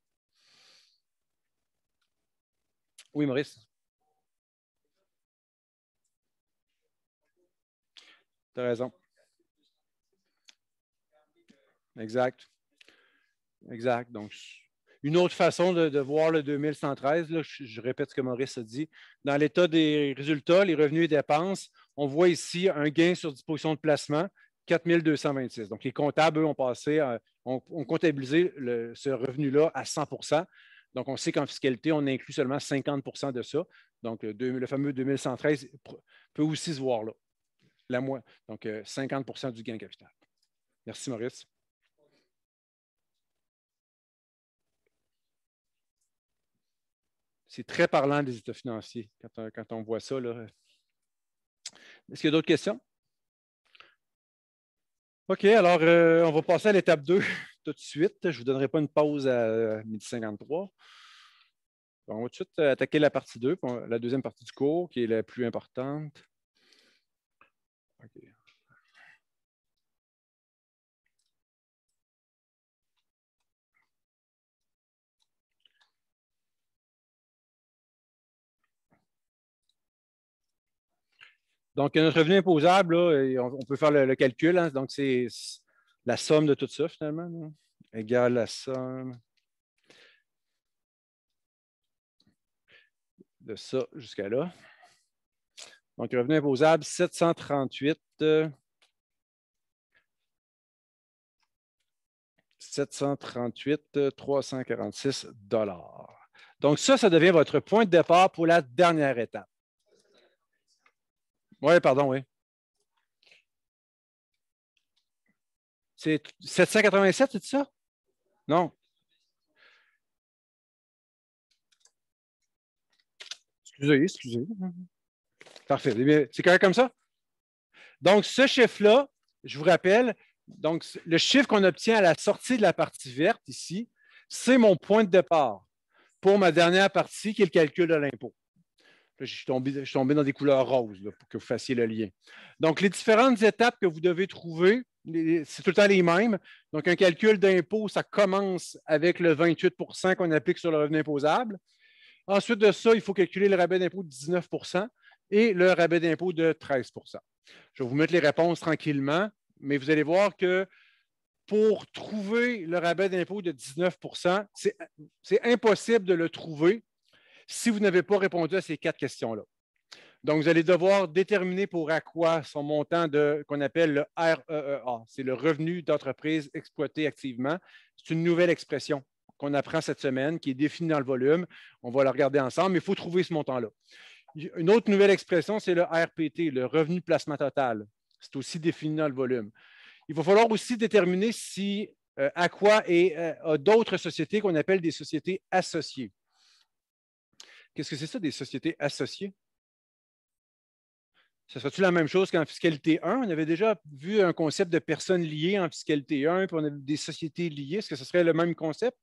Oui, Maurice? Tu as raison. Exact. Exact. Donc, une autre façon de, voir le 2113, je, répète ce que Maurice a dit, dans l'état des résultats, les revenus et dépenses, on voit ici un gain sur disposition de placement, 4226. Donc, les comptables, eux, ont passé, euh, ont, comptabilisé ce revenu-là à 100 Donc, on sait qu'en fiscalité, on inclut seulement 50 de ça. Donc, euh, le, fameux 2113 peut aussi se voir là. La moins, donc, 50 euh, du gain capital. Merci, Maurice. c'est très parlant des états financiers quand on, voit ça. Est-ce qu'il y a d'autres questions? OK, alors euh, on va passer à l'étape 2 tout de suite. Je ne vous donnerai pas une pause à 1053. Euh, 53. on va tout de suite euh, attaquer la partie 2, la deuxième partie du cours qui est la plus importante. OK. Donc, notre revenu imposable, on, peut faire le, calcul. Hein. donc, c'est la somme de tout ça, finalement, égale la somme de ça jusqu'à là. Donc, revenu imposable, 738. 738 346 dollars. Donc, ça, ça devient votre point de départ pour la dernière étape. Oui, pardon, oui. C'est 787, c'est ça? Non. Excusez, excusez. Parfait. Eh c'est correct comme ça? Donc, ce chiffre-là, je vous rappelle, donc, le chiffre qu'on obtient à la sortie de la partie verte ici, c'est mon point de départ pour ma dernière partie qui est le calcul de l'impôt je suis, tombé, dans des couleurs roses pour que vous fassiez le lien. Donc, les différentes étapes que vous devez trouver, c'est tout le temps les mêmes. Donc, un calcul d'impôt, ça commence avec le 28 qu'on applique sur le revenu imposable. Ensuite de ça, il faut calculer le rabais d'impôt de 19 et le rabais d'impôt de 13 Je vais vous mettre les réponses tranquillement, mais vous allez voir que pour trouver le rabais d'impôt de 19 c'est impossible de le trouver si vous n'avez pas répondu à ces quatre questions-là. Donc, vous allez devoir déterminer pour à quoi son montant de qu'on appelle le REEA, c'est le revenu d'entreprise exploité activement. C'est une nouvelle expression qu'on apprend cette semaine, qui est définie dans le volume. On va la regarder ensemble, mais il faut trouver ce montant-là. Une autre nouvelle expression, c'est le RPT, le revenu placement total. C'est aussi défini dans le volume. Il va falloir aussi déterminer si euh, à quoi et euh, d'autres sociétés qu'on appelle des sociétés associées. Qu'est-ce que c'est ça des sociétés associées? Ce serait-tu la même chose qu'en fiscalité 1? On avait déjà vu un concept de personnes liées en fiscalité 1, puis on avait des sociétés liées. Est-ce que ce serait le même concept?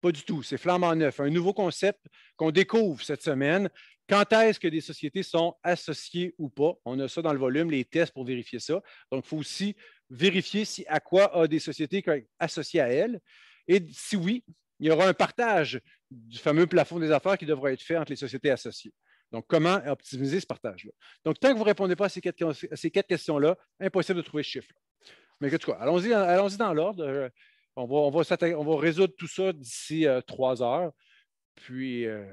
Pas du tout. C'est en neuf. Un nouveau concept qu'on découvre cette semaine. Quand est-ce que des sociétés sont associées ou pas? On a ça dans le volume, les tests pour vérifier ça. Donc, il faut aussi vérifier si à quoi a des sociétés associées à elles. Et si oui, il y aura un partage du fameux plafond des affaires qui devra être fait entre les sociétés associées. Donc, comment optimiser ce partage-là? Donc, tant que vous ne répondez pas à ces quatre, questions-là, impossible de trouver ce chiffre. -là. Mais en tout allons-y dans l'ordre. Euh, on va, on, va on va, résoudre tout ça d'ici euh, trois heures. Puis, euh,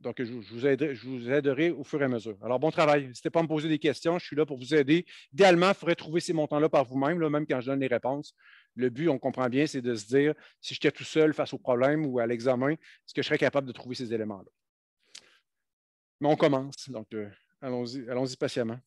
donc, je, vous aiderai, au fur et à mesure. Alors, bon travail. N'hésitez pas à me poser des questions. Je suis là pour vous aider. Idéalement, il faudrait trouver ces montants-là par vous-même, même quand je donne les réponses. Le but, on comprend bien, c'est de se dire si j'étais tout seul face au problème ou à l'examen, est-ce que je serais capable de trouver ces éléments-là? Mais on commence, donc euh, allons-y patiemment.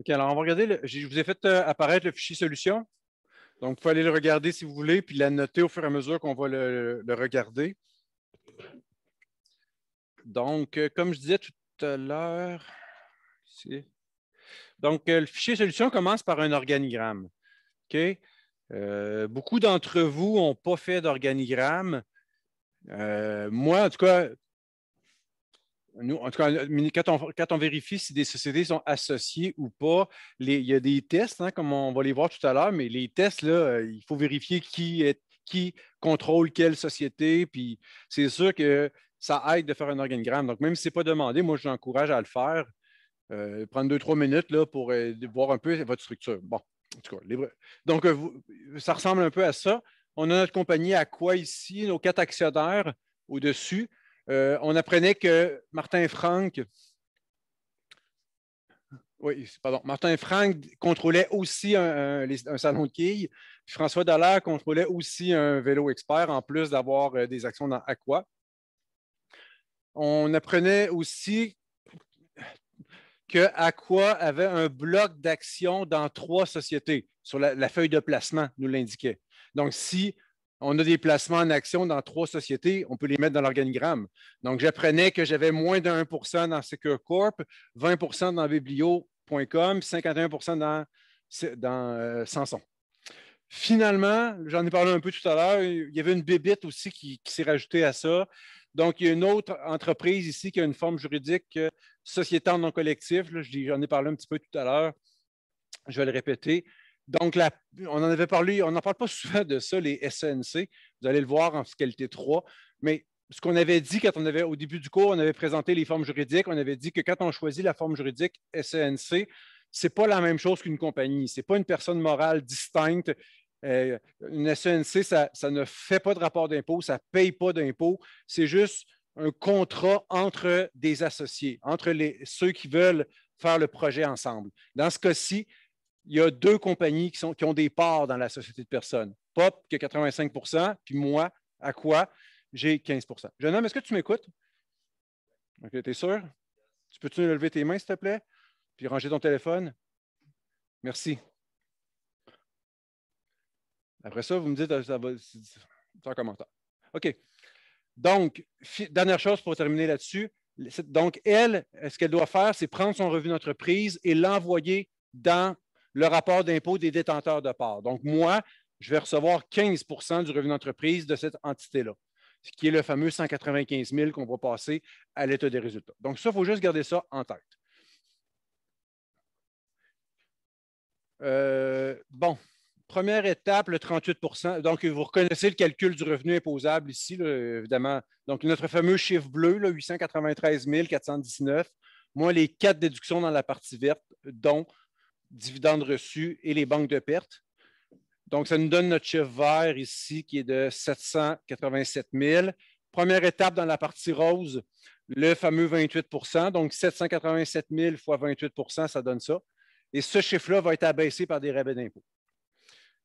OK, alors on va regarder, je vous ai fait euh, apparaître le fichier solution. Donc, il faut aller le regarder si vous voulez, puis la noter au fur et à mesure qu'on va le, regarder. Donc, euh, comme je disais tout à l'heure, donc euh, le fichier solution commence par un organigramme. OK? Euh, beaucoup d'entre vous n'ont pas fait d'organigramme. moi, en tout cas, nous, en tout cas, quand on, vérifie si des sociétés sont associées ou pas, il y a des tests, hein, comme on va les voir tout à l'heure, mais les tests, euh, il faut vérifier qui, contrôle quelle société. Puis c'est sûr que ça aide de faire un organigramme. Donc, même si ce n'est pas demandé, moi, je l'encourage à le faire. Euh, prendre deux, trois minutes pour euh, voir un peu votre structure. Bon, en tout cas, donc ça ressemble un peu à ça. On a notre compagnie à quoi ici, nos quatre actionnaires au-dessus. Euh, on apprenait que Martin Franck, Martin Franck contrôlait aussi un, salon de quilles, François Dallaire contrôlait aussi un vélo expert, en plus d'avoir euh, des actions dans Aqua. On apprenait aussi que Aqua avait un bloc d'action dans trois sociétés sur la, la feuille de placement, nous l'indiquait. Donc, si on a des placements en action dans trois sociétés, on peut les mettre dans l'organigramme. Donc, j'apprenais que j'avais moins de 1 dans Secure Corp, 20 dans biblio.com, 51 dans, dans euh, Samson. Finalement, j'en ai parlé un peu tout à l'heure, il y avait une bébite aussi qui, s'est rajoutée à ça. Donc, il y a une autre entreprise ici qui a une forme juridique, euh, société non collectif. J'en ai parlé un petit peu tout à l'heure. Je vais le répéter. Donc, on en avait parlé, on n'en parle pas souvent de ça, les SNC. Vous allez le voir en fiscalité 3. Mais ce qu'on avait dit quand on avait, au début du cours, on avait présenté les formes juridiques. On avait dit que quand on choisit la forme juridique SNC, ce n'est pas la même chose qu'une compagnie. Ce n'est pas une personne morale distincte. Euh, une SNC, ça, ne fait pas de rapport d'impôt, ça ne paye pas d'impôt. C'est juste un contrat entre des associés, entre ceux qui veulent faire le projet ensemble. Dans ce cas-ci, il y a deux compagnies qui, sont, qui ont des parts dans la société de personnes. Pop, qui a 85 puis moi, à quoi j'ai 15 Jeune homme, est-ce que tu m'écoutes? OK, t'es sûr? Tu peux-tu lever tes mains, s'il te plaît? Puis ranger ton téléphone? Merci. Après ça, vous me dites, euh, ça va, c'est un commentaire. OK. Donc, dernière chose pour terminer là-dessus. Donc, elle, ce qu'elle doit faire, c'est prendre son revenu d'entreprise et l'envoyer dans le rapport d'impôt des détenteurs de parts. Donc, moi, je vais recevoir 15 du revenu d'entreprise de cette entité-là, ce qui est le fameux 195 000 qu'on va passer à l'état des résultats. Donc, ça, il faut juste garder ça en tête. Euh, bon, première étape, le 38 Donc, vous reconnaissez le calcul du revenu imposable ici, évidemment. Donc, notre fameux chiffre bleu, là, 893 419, moins les quatre déductions dans la partie verte, dont dividendes reçus et les banques de pertes. Donc, ça nous donne notre chiffre vert ici qui est de 787 000. Première étape dans la partie rose, le fameux 28 Donc, 787 000 fois 28 ça donne ça. Et ce chiffre-là va être abaissé par des rabais d'impôt.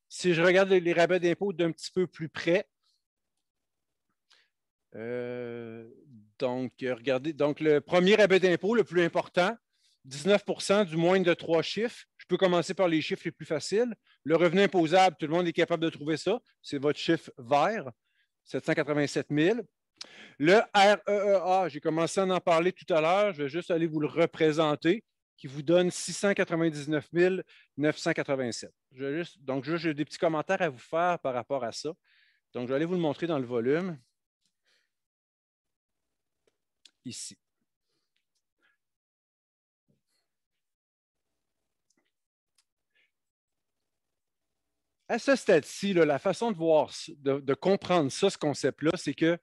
Si je regarde les rabais d'impôt d'un petit peu plus près, euh, donc, regardez, donc le premier rabais d'impôt le plus important, 19 du moins de trois chiffres, peux commencer par les chiffres les plus faciles. Le revenu imposable, tout le monde est capable de trouver ça. C'est votre chiffre vert, 787 000. Le REEA, j'ai commencé à en parler tout à l'heure. Je vais juste aller vous le représenter, qui vous donne 699 987. Je juste, donc, j'ai des petits commentaires à vous faire par rapport à ça. Donc, je vais aller vous le montrer dans le volume. Ici. à ce stade-ci, la façon de voir, de, comprendre ça, ce concept-là, c'est que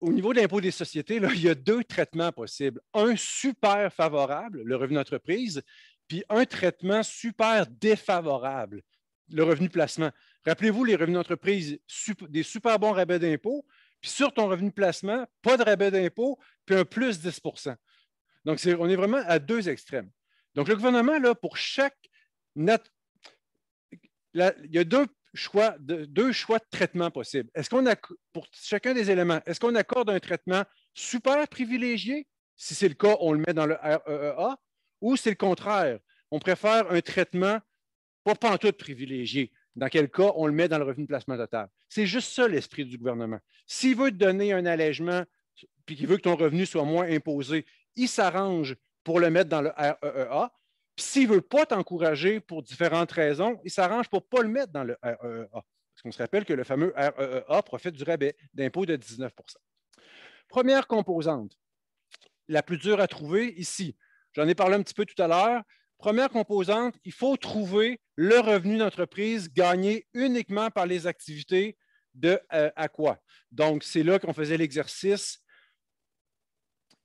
au niveau de l'impôt des sociétés, il y a deux traitements possibles. Un super favorable, le revenu d'entreprise, puis un traitement super défavorable, le revenu placement. Rappelez-vous, les revenus d'entreprise, des super bons rabais d'impôt, puis sur ton revenu placement, pas de rabais d'impôt, puis un plus 10 Donc, on est vraiment à deux extrêmes. Donc, le gouvernement, là, pour chaque il y a deux choix, de, traitement possibles. Est-ce qu'on a, pour chacun des éléments, est-ce qu'on accorde un traitement super privilégié? Si c'est le cas, on le met dans le REEA, ou c'est le contraire? On préfère un traitement pas tout privilégié. Dans quel cas, on le met dans le revenu de placement total. C'est juste ça l'esprit du gouvernement. S'il veut te donner un allègement, puis qu'il veut que ton revenu soit moins imposé, il s'arrange pour le mettre dans le REEA, puis s'il ne veut pas t'encourager pour différentes raisons, il s'arrange pour ne pas le mettre dans le REEA. Parce qu'on se rappelle que le fameux REEA profite du rabais d'impôt de 19 Première composante, la plus dure à trouver ici. J'en ai parlé un petit peu tout à l'heure. Première composante, il faut trouver le revenu d'entreprise gagné uniquement par les activités de euh, AQUA. à quoi. Donc, c'est là qu'on faisait l'exercice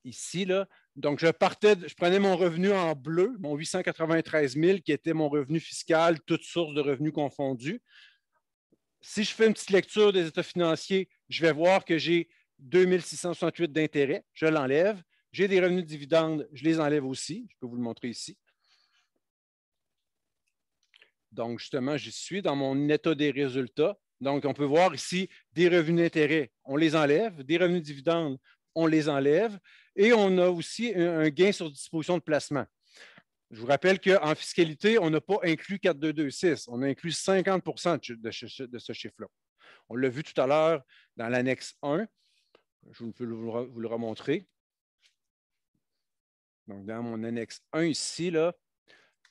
ici, là, donc, je partais, je prenais mon revenu en bleu, mon 893 000, qui était mon revenu fiscal, toutes sources de revenus confondus. Si je fais une petite lecture des états financiers, je vais voir que j'ai 2668 d'intérêts, je l'enlève. J'ai des revenus de dividendes, je les enlève aussi. Je peux vous le montrer ici. Donc, justement, j'y suis dans mon état des résultats. Donc, on peut voir ici des revenus d'intérêt, on les enlève. Des revenus de dividendes, on les enlève. Et on a aussi un gain sur disposition de placement. Je vous rappelle qu'en fiscalité, on n'a pas inclus 4226, on a inclus 50 de ce chiffre-là. On l'a vu tout à l'heure dans l'annexe 1. Je peux vous le remontrer. Donc, dans mon annexe 1 ici, là,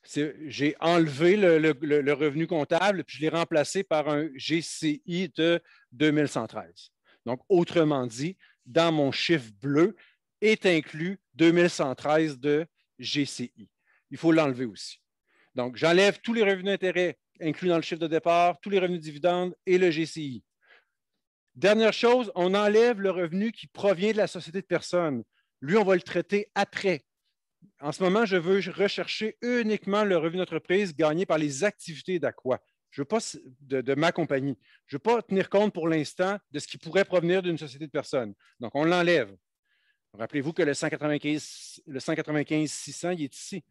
j'ai enlevé le, revenu comptable, puis je l'ai remplacé par un GCI de 2113. Donc, autrement dit, dans mon chiffre bleu, est inclus 2113 de GCI. Il faut l'enlever aussi. Donc, j'enlève tous les revenus d'intérêt inclus dans le chiffre de départ, tous les revenus de dividendes et le GCI. Dernière chose, on enlève le revenu qui provient de la société de personnes. Lui, on va le traiter après. En ce moment, je veux rechercher uniquement le revenu d'entreprise gagné par les activités d'Aqua. Je veux pas de, de ma compagnie. Je ne veux pas tenir compte pour l'instant de ce qui pourrait provenir d'une société de personnes. Donc, on l'enlève. Rappelez-vous que le 195-600, il est ici.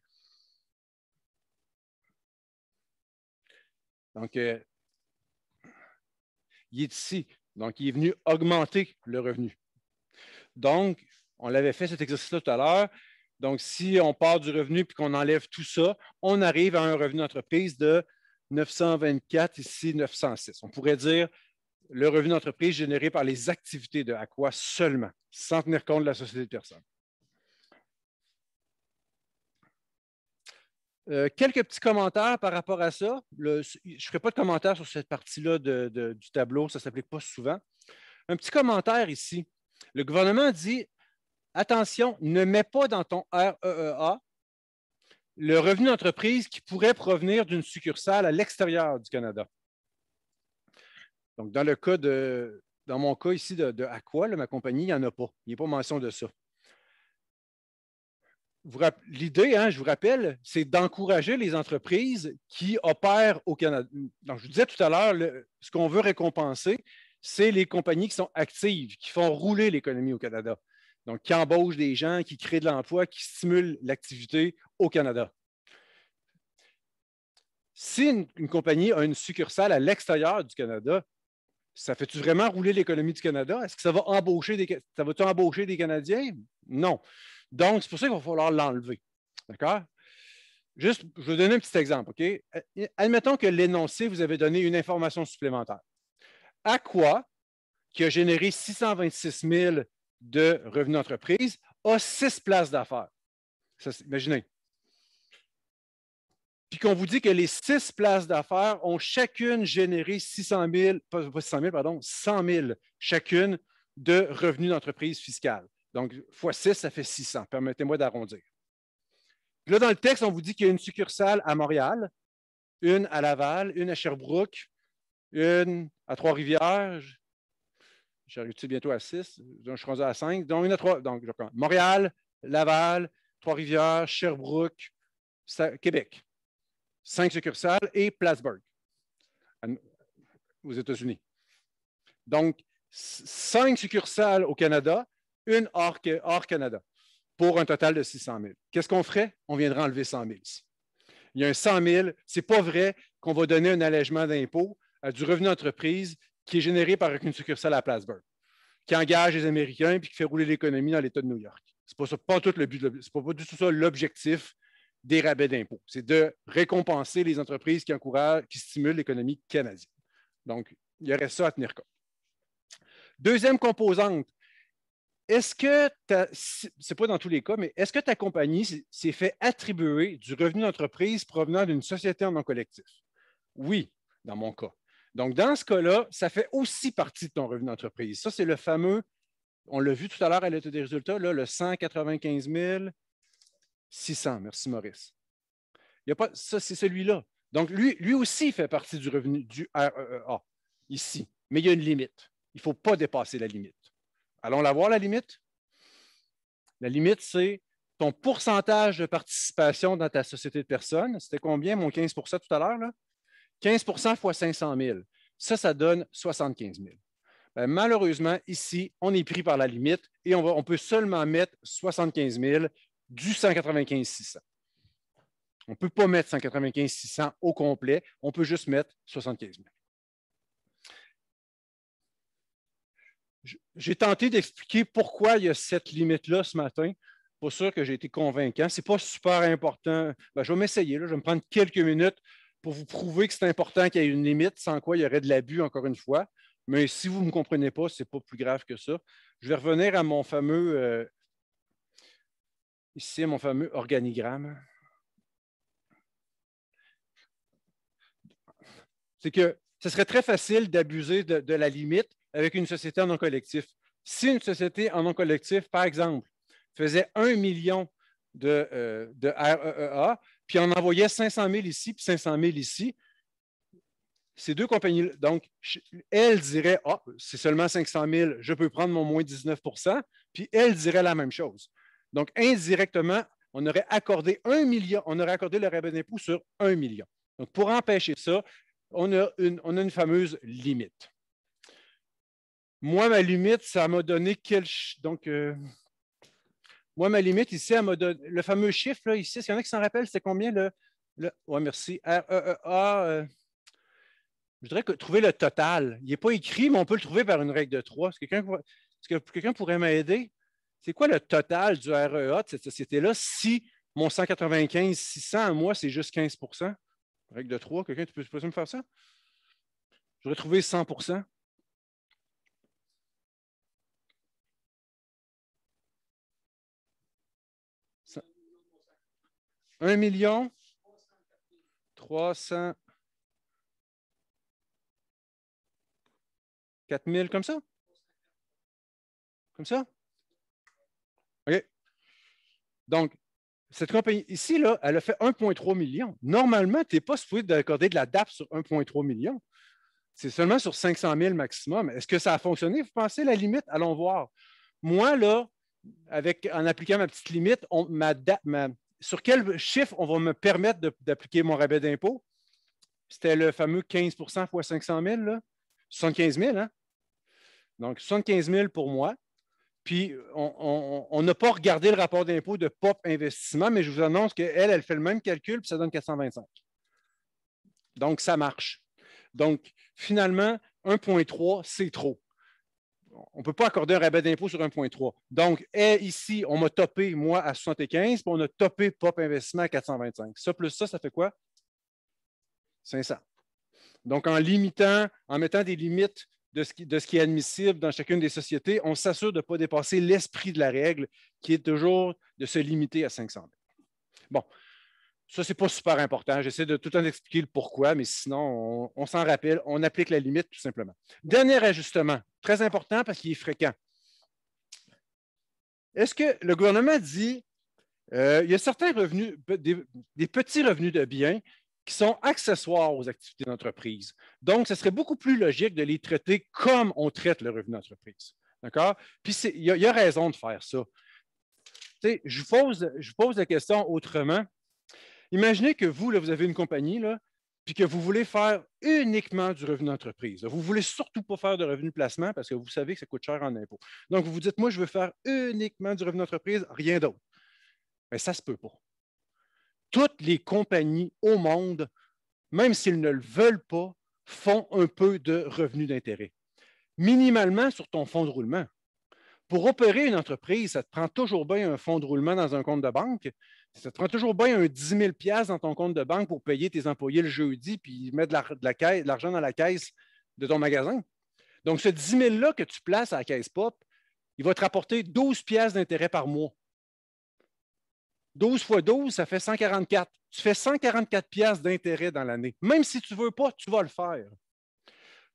Donc, euh, il est ici. Donc, il est venu augmenter le revenu. Donc, on l'avait fait cet exercice-là tout à l'heure. Donc, si on part du revenu puis qu'on enlève tout ça, on arrive à un revenu d'entreprise de 924, ici 906. On pourrait dire le revenu d'entreprise généré par les activités de Aqua seulement, sans tenir compte de la société de personnes. Euh, quelques petits commentaires par rapport à ça. je ne ferai pas de commentaires sur cette partie-là du tableau, ça ne s'applique pas souvent. Un petit commentaire ici. Le gouvernement dit attention, ne mets pas dans ton REEA le revenu d'entreprise qui pourrait provenir d'une succursale à l'extérieur du Canada. Donc, dans le cas dans mon cas ici de, Aqua, ma compagnie, il n'y en a pas. Il n'y a pas mention de ça. L'idée, hein, je vous rappelle, c'est d'encourager les entreprises qui opèrent au Canada. Donc, je vous disais tout à l'heure, ce qu'on veut récompenser, c'est les compagnies qui sont actives, qui font rouler l'économie au Canada. Donc, qui embauchent des gens, qui créent de l'emploi, qui stimulent l'activité au Canada. Si une, compagnie a une succursale à l'extérieur du Canada, ça fait-tu vraiment rouler l'économie du Canada? Est-ce que ça va embaucher des, va embaucher des Canadiens? Non. Donc, c'est pour ça qu'il va falloir l'enlever. D'accord? Juste, je vais vous donner un petit exemple, OK? Euh, admettons que l'énoncé vous avez donné une information supplémentaire. À quoi, qui a généré 626 000 de revenus d'entreprise, a six places d'affaires. Imaginez, puis qu'on vous dit que les six places d'affaires ont chacune généré 600 000, pas, 600 000, pardon, 100 000 chacune de revenus d'entreprise fiscale. Donc, fois 6, ça fait 600. Permettez-moi d'arrondir. Là, dans le texte, on vous dit qu'il y a une succursale à Montréal, une à Laval, une à Sherbrooke, une à Trois-Rivières. J'arrive-tu bientôt à 6? Je suis rendu à 5. Donc, une à trois. Donc, Montréal, Laval, Trois-Rivières, Sherbrooke, Québec cinq succursales et Plattsburgh, aux États-Unis. Donc, cinq succursales au Canada, une hors, Canada, pour un total de 600 000. Qu'est-ce qu'on ferait? On viendrait enlever 100 000 Il y a un 100 000. Ce n'est pas vrai qu'on va donner un allègement d'impôt du revenu d'entreprise qui est généré par une succursale à Plattsburgh, qui engage les Américains et qui fait rouler l'économie dans l'État de New York. Ce n'est pas, pas du tout ça l'objectif des rabais d'impôts. C'est de récompenser les entreprises qui encouragent, qui stimulent l'économie canadienne. Donc, il y aurait ça à tenir compte. Deuxième composante, est-ce que, c'est pas dans tous les cas, mais est-ce que ta compagnie s'est fait attribuer du revenu d'entreprise provenant d'une société en non collectif? Oui, dans mon cas. Donc, dans ce cas-là, ça fait aussi partie de ton revenu d'entreprise. Ça, c'est le fameux, on l'a vu tout à l'heure à l'état des résultats, là, le 195 000, 600, merci Maurice. pas, ça, c'est celui-là. Donc, lui, lui aussi fait partie du revenu du REEA, ici. Mais il y a une limite. Il ne faut pas dépasser la limite. Allons la voir, la limite? La limite, c'est ton pourcentage de participation dans ta société de personnes. C'était combien, mon 15 tout à l'heure? 15 fois 500 000. Ça, ça donne 75 000. Ben, malheureusement, ici, on est pris par la limite et on, on peut seulement mettre 75 000 du 195-600. On ne peut pas mettre 195-600 au complet, on peut juste mettre 75 000. J'ai tenté d'expliquer pourquoi il y a cette limite-là ce matin. Pas sûr que j'ai été convaincant. Ce n'est pas super important. Ben, je vais m'essayer. Je vais me prendre quelques minutes pour vous prouver que c'est important qu'il y ait une limite, sans quoi il y aurait de l'abus, encore une fois. Mais si vous ne me comprenez pas, ce n'est pas plus grave que ça. Je vais revenir à mon fameux euh, Ici, mon fameux organigramme. C'est que ce serait très facile d'abuser de, la limite avec une société en non collectif. Si une société en non collectif, par exemple, faisait un million de, euh, REEA, puis on envoyait 500 000 ici, puis 500 000 ici, ces deux compagnies, donc, elles diraient, ah, c'est seulement 500 000, je peux prendre mon moins 19 puis elles diraient la même chose. Donc, indirectement, on aurait accordé un million, on aurait accordé le rabais d'impôt sur un million. Donc, pour empêcher ça, on a une, on a une fameuse limite. Moi, ma limite, ça m'a donné quel. Donc, euh, moi, ma limite ici, elle m'a donné. Le fameux chiffre, là, ici, qu'il y en a qui s'en rappellent, c'est combien le. le oui, merci. R-E-E-A. Euh, je voudrais que trouver le total. Il n'est pas écrit, mais on peut le trouver par une règle de trois. Est-ce que quelqu'un pourrait m'aider? c'est quoi le total du REA de cette société-là si mon 195 600 à moi, c'est juste 15 Règle de 3, quelqu'un, tu peux, me faire ça? J'aurais trouvé 100 1 million 300 4 000 comme ça? Comme ça? OK? Donc, cette compagnie ici, là, elle a fait 1,3 million. Normalement, tu n'es pas supposé d'accorder de la DAP sur 1,3 million. C'est seulement sur 500 000 maximum. Est-ce que ça a fonctionné? Vous pensez la limite? Allons voir. Moi, là, avec, en appliquant ma petite limite, sur quel chiffre on va me permettre d'appliquer mon rabais d'impôt? C'était le fameux 15 fois 500 000, là. 75 000, hein? Donc, 75 000 pour moi, puis, on n'a pas regardé le rapport d'impôt de Pop Investissement, mais je vous annonce qu'elle, elle fait le même calcul, puis ça donne 425. Donc, ça marche. Donc, finalement, 1,3, c'est trop. On ne peut pas accorder un rabais d'impôt sur 1,3. Donc, elle, ici, on m'a topé, moi, à 75, puis on a topé Pop Investissement à 425. Ça plus ça, ça fait quoi? 500. Donc, en limitant, en mettant des limites de ce, qui, est admissible dans chacune des sociétés, on s'assure de ne pas dépasser l'esprit de la règle, qui est toujours de se limiter à 500 000. Bon, ça, ce n'est pas super important. J'essaie de tout en expliquer le pourquoi, mais sinon, on, s'en rappelle, on applique la limite tout simplement. Dernier ajustement, très important parce qu'il est fréquent. Est-ce que le gouvernement dit, euh, il y a certains revenus, des, des petits revenus de biens qui sont accessoires aux activités d'entreprise. Donc, ce serait beaucoup plus logique de les traiter comme on traite le revenu d'entreprise. D'accord? Puis, il y, a raison de faire ça. je vous, pose, je pose la question autrement. Imaginez que vous, vous avez une compagnie, là, puis que vous voulez faire uniquement du revenu d'entreprise. Vous ne voulez surtout pas faire de revenu de placement parce que vous savez que ça coûte cher en impôts. Donc, vous vous dites, moi, je veux faire uniquement du revenu d'entreprise, rien d'autre. Mais ça ne se peut pas toutes les compagnies au monde, même s'ils ne le veulent pas, font un peu de revenus d'intérêt, minimalement sur ton fonds de roulement. Pour opérer une entreprise, ça te prend toujours bien un fonds de roulement dans un compte de banque. Ça te prend toujours bien un 10 000 dans ton compte de banque pour payer tes employés le jeudi puis mettre de l'argent dans la caisse de ton magasin. Donc, ce 10 000 $-là que tu places à la caisse POP, il va te rapporter 12 d'intérêt par mois. 12 fois 12, ça fait 144. Tu fais 144 pièces d'intérêt dans l'année. Même si tu ne veux pas, tu vas le faire.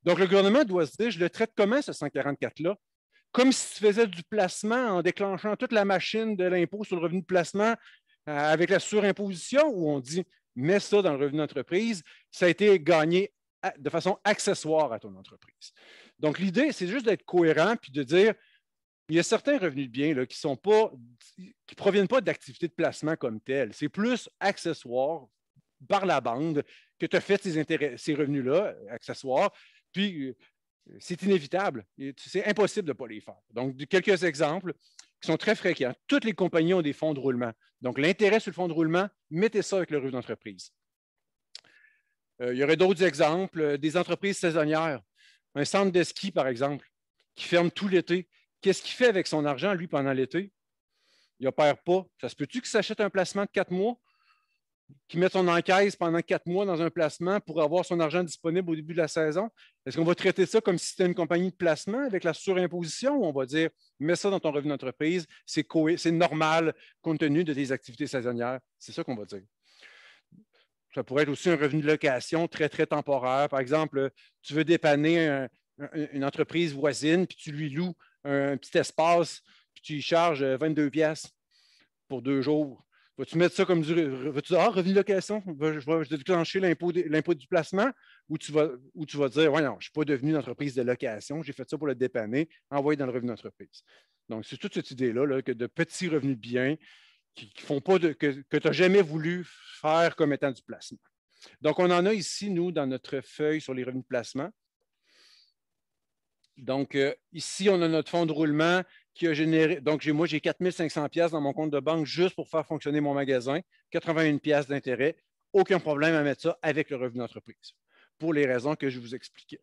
Donc, le gouvernement doit se dire, je le traite comment, ce 144-là? Comme si tu faisais du placement en déclenchant toute la machine de l'impôt sur le revenu de placement euh, avec la surimposition, où on dit, mets ça dans le revenu d'entreprise, ça a été gagné euh, de façon accessoire à ton entreprise. Donc, l'idée, c'est juste d'être cohérent puis de dire, il y a certains revenus de biens qui ne proviennent pas d'activités de placement comme telles. C'est plus accessoire par la bande que tu as fait ces, revenus-là, accessoires, puis euh, c'est inévitable. C'est impossible de ne pas les faire. Donc, quelques exemples qui sont très fréquents. Toutes les compagnies ont des fonds de roulement. Donc, l'intérêt sur le fonds de roulement, mettez ça avec le revenu d'entreprise. Euh, il y aurait d'autres exemples, euh, des entreprises saisonnières. Un centre de ski, par exemple, qui ferme tout l'été, Qu'est-ce qu'il fait avec son argent, lui, pendant l'été? Il n'opère pas. Ça se peut-tu qu'il s'achète un placement de quatre mois, qu'il mette son encaisse pendant quatre mois dans un placement pour avoir son argent disponible au début de la saison? Est-ce qu'on va traiter ça comme si c'était une compagnie de placement avec la surimposition ou on va dire mets ça dans ton revenu d'entreprise, c'est, normal compte tenu de tes activités saisonnières? C'est ça qu'on va dire. Ça pourrait être aussi un revenu de location très, très temporaire. Par exemple, tu veux dépanner une entreprise voisine, puis tu lui loues un petit espace, puis tu y charges 22 euh, pièces pour deux jours. Vas-tu mettre ça comme du vas-tu ah, revenu location? Je vais déclencher l'impôt du placement ou tu vas, ou tu vas dire Oui, non je ne suis pas devenu une entreprise de location, j'ai fait ça pour le dépanner, envoyé dans le revenu d'entreprise. Donc, c'est toute cette idée-là là, que de petits revenus de biens qui, font pas de, que, que tu n'as jamais voulu faire comme étant du placement. Donc, on en a ici, nous, dans notre feuille sur les revenus de placement. Donc, euh, ici, on a notre fonds de roulement qui a généré. Donc, moi, j'ai 4500 pièces dans mon compte de banque juste pour faire fonctionner mon magasin, 81 pièces d'intérêt. Aucun problème à mettre ça avec le revenu d'entreprise, pour les raisons que je vous expliquais.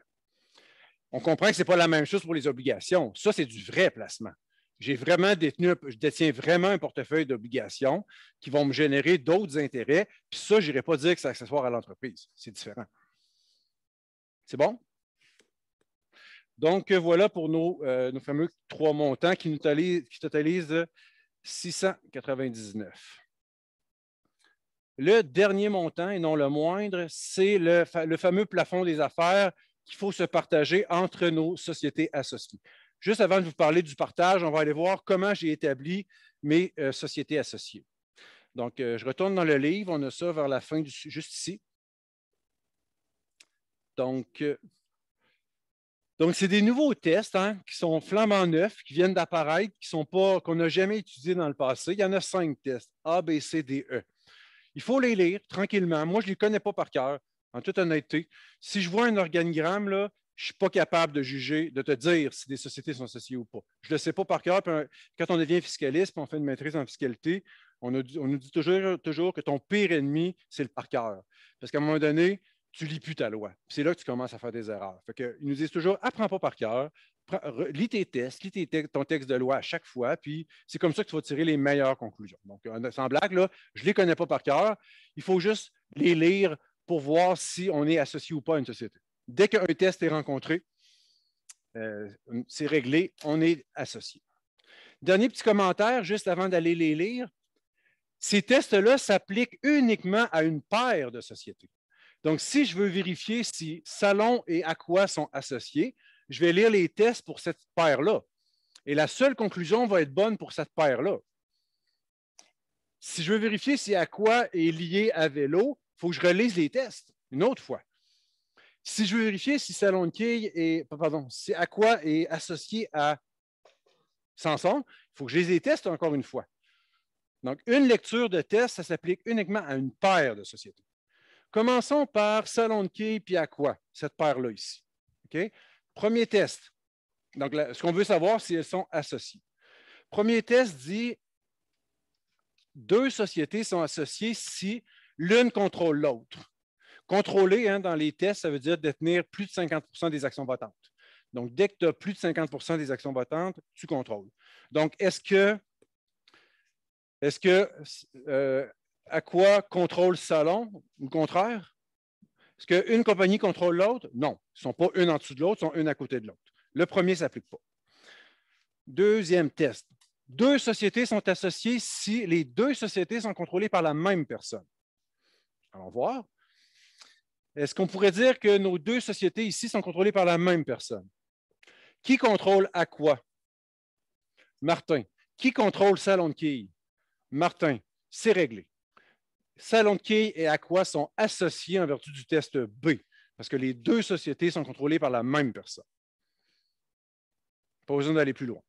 On comprend que ce n'est pas la même chose pour les obligations. Ça, c'est du vrai placement. J'ai vraiment détenu, je détiens vraiment un portefeuille d'obligations qui vont me générer d'autres intérêts. Puis ça, je n'irai pas dire que c'est accessoire à l'entreprise. C'est différent. C'est bon? Donc, euh, voilà pour euh, nos, fameux trois montants qui, totalisent, 699. Le dernier montant, et non le moindre, c'est le, fameux plafond des affaires qu'il faut se partager entre nos sociétés associées. Juste avant de vous parler du partage, on va aller voir comment j'ai établi mes euh, sociétés associées. Donc, je retourne dans le livre, on a ça vers la fin, juste ici. Donc, donc, c'est des nouveaux tests hein, qui sont flamants neufs, qui viennent d'apparaître, qui sont pas, qu'on n'a jamais étudiés dans le passé. Il y en a cinq tests, A, B, C, D, E. Il faut les lire tranquillement. Moi, je ne les connais pas par cœur, en toute honnêteté. Si je vois un organigramme, là, je ne suis pas capable de juger, de te dire si des sociétés sont associées ou pas. Je ne le sais pas par cœur. quand on devient fiscaliste, on fait une maîtrise en fiscalité, on, nous dit toujours, toujours que ton pire ennemi, c'est le par cœur. Parce qu'à un moment donné, tu lis plus ta loi. C'est là que tu commences à faire des erreurs. Fait ils nous disent toujours, apprends pas par cœur, lis tes tests, lis ton texte de loi à chaque fois, puis c'est comme ça que tu vas tirer les meilleures conclusions. Donc, sans blague, là, je ne les connais pas par cœur. Il faut juste les lire pour voir si on est associé ou pas à une société. Dès qu'un test est rencontré, euh, c'est réglé, on est associé. Dernier petit commentaire, juste avant d'aller les lire. Ces tests-là s'appliquent uniquement à une paire de sociétés. Donc, si je veux vérifier si salon et aqua sont associés, je vais lire les tests pour cette paire-là. Et la seule conclusion va être bonne pour cette paire-là. Si je veux vérifier si aqua est lié à vélo, il faut que je relise les tests une autre fois. Si je veux vérifier si salon de quille est, pardon, si à est associé à Samson, il faut que je les tests encore une fois. Donc, une lecture de test, ça s'applique uniquement à une paire de sociétés. Commençons par salon de et puis à quoi, cette paire-là ici. Premier test. Donc, ce qu'on veut savoir, si elles sont associées. Premier test dit deux sociétés sont associées si l'une contrôle l'autre. Contrôler, hein, dans les tests, ça veut dire détenir plus de 50 des actions votantes. Donc, dès que tu as plus de 50 des actions votantes, tu contrôles. Donc, est-ce que, est-ce que euh, à quoi contrôle Salon ou contraire? Est-ce qu'une compagnie contrôle l'autre? Non. Ils ne sont pas une en dessous de l'autre, ils sont une à côté de l'autre. Le premier ne s'applique pas. Deuxième test. Deux sociétés sont associées si les deux sociétés sont contrôlées par la même personne. Allons voir. Est-ce qu'on pourrait dire que nos deux sociétés ici sont contrôlées par la même personne? Qui contrôle à quoi? Martin. Qui contrôle Salon de Quille? Martin. C'est réglé. Quai et Aqua sont associés en vertu du test B, parce que les deux sociétés sont contrôlées par la même personne. Pas besoin d'aller plus loin.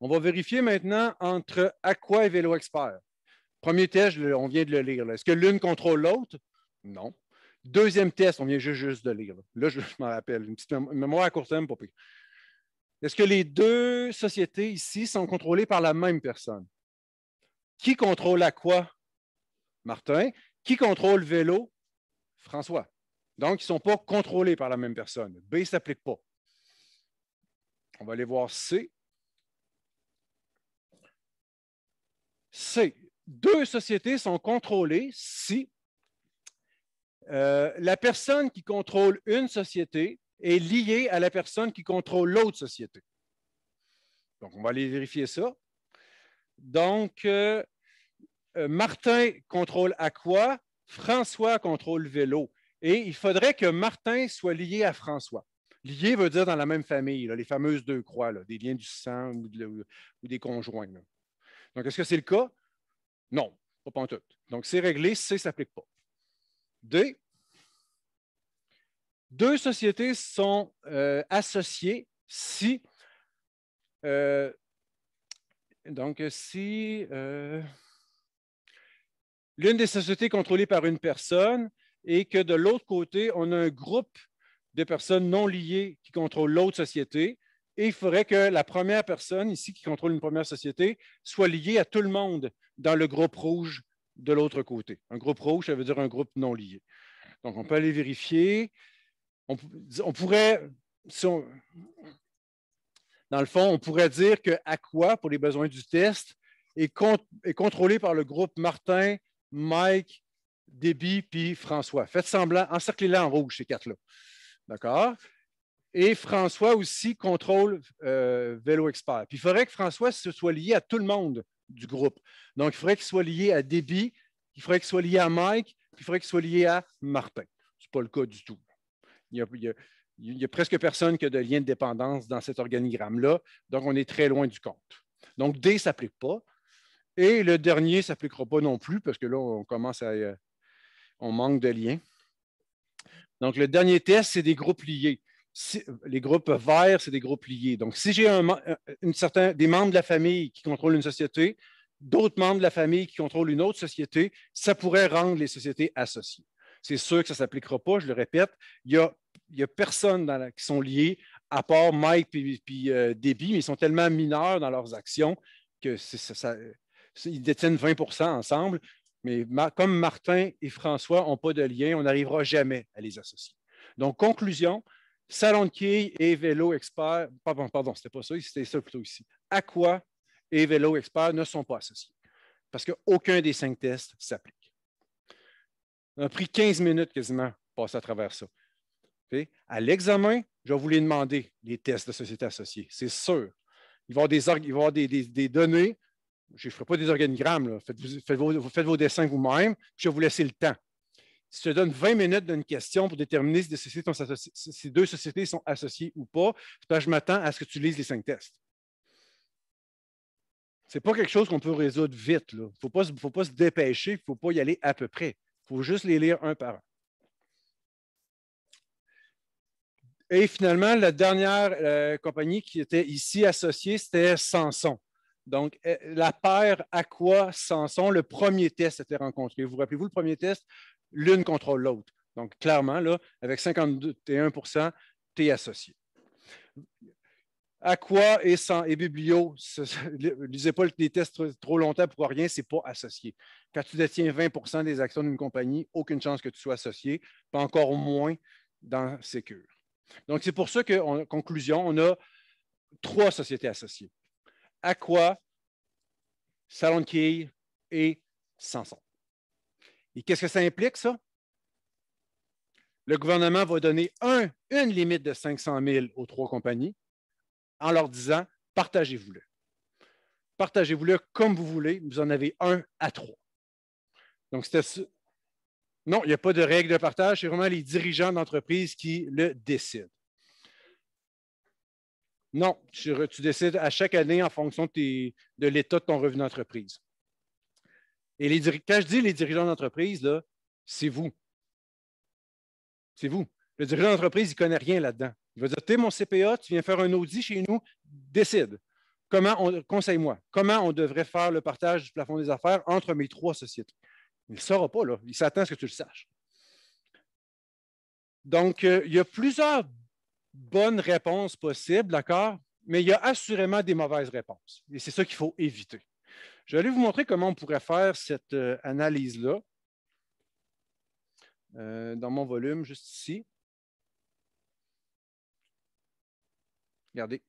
On va vérifier maintenant entre Aqua et Vélo Expert. Premier test, on vient de le lire. Est-ce que l'une contrôle l'autre? Non. Deuxième test, on vient juste, de lire. Là, je, m'en rappelle. Une petite mémoire à court terme pour Est-ce que les deux sociétés ici sont contrôlées par la même personne? Qui contrôle à quoi? Martin. Qui contrôle vélo? François. Donc, ils ne sont pas contrôlés par la même personne. B ne s'applique pas. On va aller voir C. C. Deux sociétés sont contrôlées si euh, la personne qui contrôle une société est liée à la personne qui contrôle l'autre société. Donc, on va aller vérifier ça. Donc, euh, euh, Martin contrôle Aqua, François contrôle Vélo. Et il faudrait que Martin soit lié à François. Lié veut dire dans la même famille, les fameuses deux croix, des liens du sang ou, des conjoints. Donc, est-ce que c'est le cas? Non, pas en tout. Donc, c'est réglé, C ne s'applique pas. D. Deux sociétés sont euh, associées si donc, si euh, l'une des sociétés est contrôlée par une personne et que de l'autre côté, on a un groupe de personnes non liées qui contrôlent l'autre société, et il faudrait que la première personne ici qui contrôle une première société soit liée à tout le monde dans le groupe rouge de l'autre côté. Un groupe rouge, ça veut dire un groupe non lié. Donc, on peut aller vérifier. On, pourrait, dans le fond, on pourrait dire que Aqua, pour les besoins du test, est, contrôlé par le groupe Martin, Mike, Déby puis François. Faites semblant, encerclez les en rouge, ces quatre-là. D'accord? Et François aussi contrôle euh, Vélo Expert. Puis il faudrait que François se soit lié à tout le monde du groupe. Donc, il faudrait qu'il soit lié à Déby, il faudrait qu'il soit lié à Mike, puis il faudrait qu'il soit lié à Martin. Ce n'est pas le cas du tout. il y a, il n'y a presque personne qui a de lien de dépendance dans cet organigramme-là. Donc, on est très loin du compte. Donc, D ne s'applique pas. Et le dernier ne s'appliquera pas non plus parce que là, on commence à. Euh, on manque de liens. Donc, le dernier test, c'est des groupes liés. les groupes verts, c'est des groupes liés. Donc, si j'ai un, certain, des membres de la famille qui contrôlent une société, d'autres membres de la famille qui contrôlent une autre société, ça pourrait rendre les sociétés associées. C'est sûr que ça ne s'appliquera pas, je le répète. Il y a il n'y a personne qui sont liés, à part Mike puis, puis euh, mais ils sont tellement mineurs dans leurs actions que ils détiennent 20 ensemble. Mais comme Martin et François n'ont pas de lien, on n'arrivera jamais à les associer. Donc, conclusion, Salon de Quille et Vélo Expert, pardon, pardon, c'était pas ça, c'était ça plutôt ici. Aqua et Vélo Expert ne sont pas associés parce qu'aucun des cinq tests s'applique. On a pris 15 minutes quasiment passer à travers ça. À l'examen, je vais vous les demander, les tests de société associée, c'est sûr. Il va y avoir des, données. Je ne ferai pas des organigrammes. Là. Faites, vos, dessins vous-même, puis je vais vous laisser le temps. Si je te donne 20 minutes d'une question pour déterminer si, deux sociétés sont associées ou pas, je m'attends à ce que tu lises les cinq tests. Ce n'est pas quelque chose qu'on peut résoudre vite. Il ne faut pas se dépêcher, il ne faut pas y aller à peu près. Il faut juste les lire un par un. Et finalement, la dernière euh, compagnie qui était ici associée, c'était Samson. Donc, euh, la paire Aqua-Samson, le premier test été rencontré. Vous, vous rappelez-vous, le premier test, l'une contre l'autre. Donc, clairement, là, avec 51 tu es associé. Aqua et, sans, et Biblio, lisez pas les tests trop longtemps pour rien, ce n'est pas associé. Quand tu détiens 20 des actions d'une compagnie, aucune chance que tu sois associé, pas encore moins dans Sécure. Donc, c'est pour ça qu'en conclusion, on a trois sociétés associées. Aqua, Salon de et Sanson. Et qu'est-ce que ça implique, ça? Le gouvernement va donner une limite de 500 000 aux trois compagnies en leur disant, partagez-vous-le. Partagez-vous-le comme vous voulez, vous en avez un à trois. Donc, c'était non, il n'y a pas de règle de partage, c'est vraiment les dirigeants d'entreprise qui le décident. Non, tu, décides à chaque année en fonction de, l'état de ton revenu d'entreprise. Et les, quand je dis les dirigeants d'entreprise, c'est vous. C'est vous. Le dirigeant d'entreprise, il ne connaît rien là-dedans. Il va dire, tu es mon CPA, tu viens faire un audit chez nous, décide. Comment on, conseille-moi, comment on devrait faire le partage du plafond des affaires entre mes trois sociétés. Il ne saura pas, là. Il s'attend à ce que tu le saches. Donc, euh, il y a plusieurs bonnes réponses possibles, d'accord? Mais il y a assurément des mauvaises réponses. Et c'est ça qu'il faut éviter. Je vais aller vous montrer comment on pourrait faire cette euh, analyse-là euh, dans mon volume, juste ici. Regardez.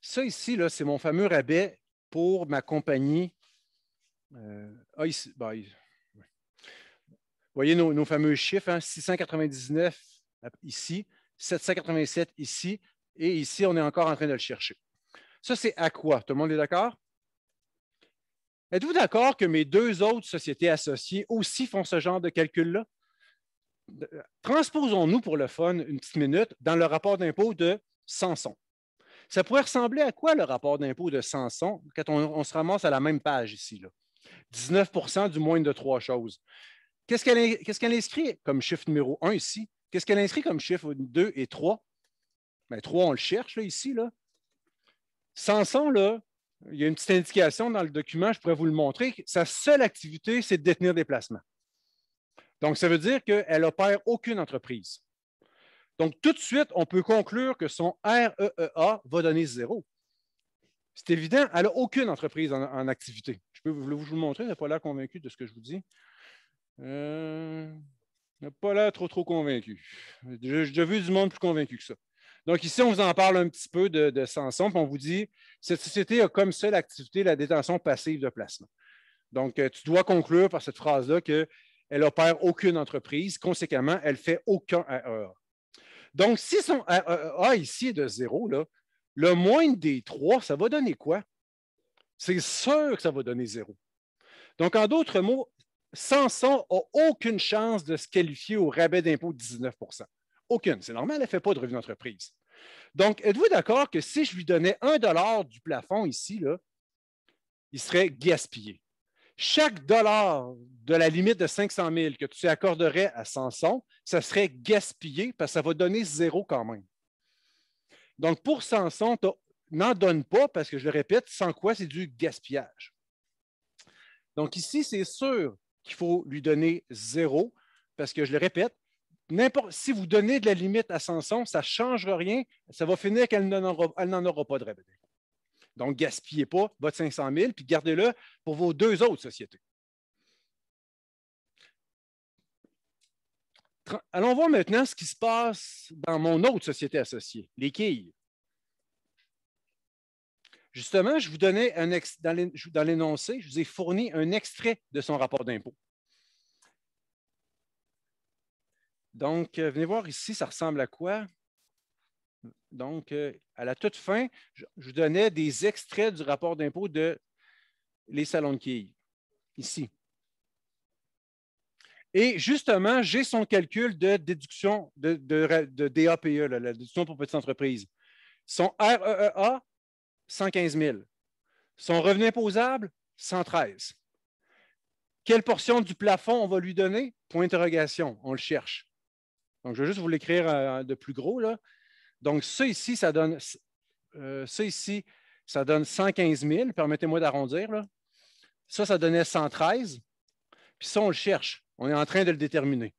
Ça ici, c'est mon fameux rabais pour ma compagnie. ah, ici, voyez nos, fameux chiffres, 699 hein, ici, 787 ici, et ici, on est encore en train de le chercher. Ça, c'est à quoi? Tout le monde est d'accord? Êtes-vous d'accord que mes deux autres sociétés associées aussi font ce genre de calcul-là? Euh, transposons-nous pour le fun une petite minute dans le rapport d'impôt de Samson. Ça pourrait ressembler à quoi le rapport d'impôt de Samson quand on, se ramasse à la même page ici? 19 du moins de trois choses. Qu'est-ce qu'elle a inscrit comme chiffre numéro 1 ici? Qu'est-ce qu'elle inscrit comme chiffre 2 et 3? Ben, 3, on le cherche ici. Là. Samson, là, il y a une petite indication dans le document, je pourrais vous le montrer. Sa seule activité, c'est de détenir des placements. Donc, ça veut dire qu'elle opère aucune entreprise. Donc, tout de suite, on peut conclure que son REEA va donner zéro. C'est évident, elle n'a aucune entreprise en, activité. Je peux vous, le montrer, elle n'a pas l'air convaincu de ce que je vous dis. Je euh, n'ai pas l'air trop, trop convaincu. J'ai vu du monde plus convaincu que ça. Donc, ici, on vous en parle un petit peu de, de Samson, puis on vous dit cette société a comme seule activité la détention passive de placement. Donc, euh, tu dois conclure par cette phrase-là qu'elle opère aucune entreprise, conséquemment, elle ne fait aucun REA. E Donc, si son REA e ici est de zéro, là, le moins des trois, ça va donner quoi? C'est sûr que ça va donner zéro. Donc, en d'autres mots, Samson n'a aucune chance de se qualifier au rabais d'impôt de 19 Aucune. C'est normal, elle ne fait pas de revenu d'entreprise. Donc, êtes-vous d'accord que si je lui donnais un dollar du plafond ici, il serait gaspillé? Chaque dollar de la limite de 500 000 que tu accorderais à Samson, ça serait gaspillé parce que ça va donner zéro quand même. Donc, pour Samson, n'en donne pas parce que, je le répète, sans quoi c'est du gaspillage. Donc, ici, c'est sûr qu'il faut lui donner zéro, parce que je le répète, si vous donnez de la limite à Samson, ça ne changera rien. Ça va finir qu'elle n'en aura, pas de revenus. Donc, gaspillez pas votre 500 000, puis gardez-le pour vos deux autres sociétés. Allons voir maintenant ce qui se passe dans mon autre société associée, les quilles. Justement, je vous donnais un dans l'énoncé, je vous ai fourni un extrait de son rapport d'impôt. Donc, euh, venez voir ici, ça ressemble à quoi? Donc, euh, à la toute fin, je, vous donnais des extraits du rapport d'impôt de les salons de quilles, ici. Et justement, j'ai son calcul de déduction de, DAPE, e, la déduction pour petites entreprises. Son REEA 115 000. Son revenu imposable, 113. Quelle portion du plafond on va lui donner? Point d'interrogation, on le cherche. Donc, je vais juste vous l'écrire euh, de plus gros. Là. Donc, ça ici, ça donne, euh, ça ici, ça donne 115 000. Permettez-moi d'arrondir. Ça, ça donnait 113. Puis ça, on le cherche. On est en train de le déterminer.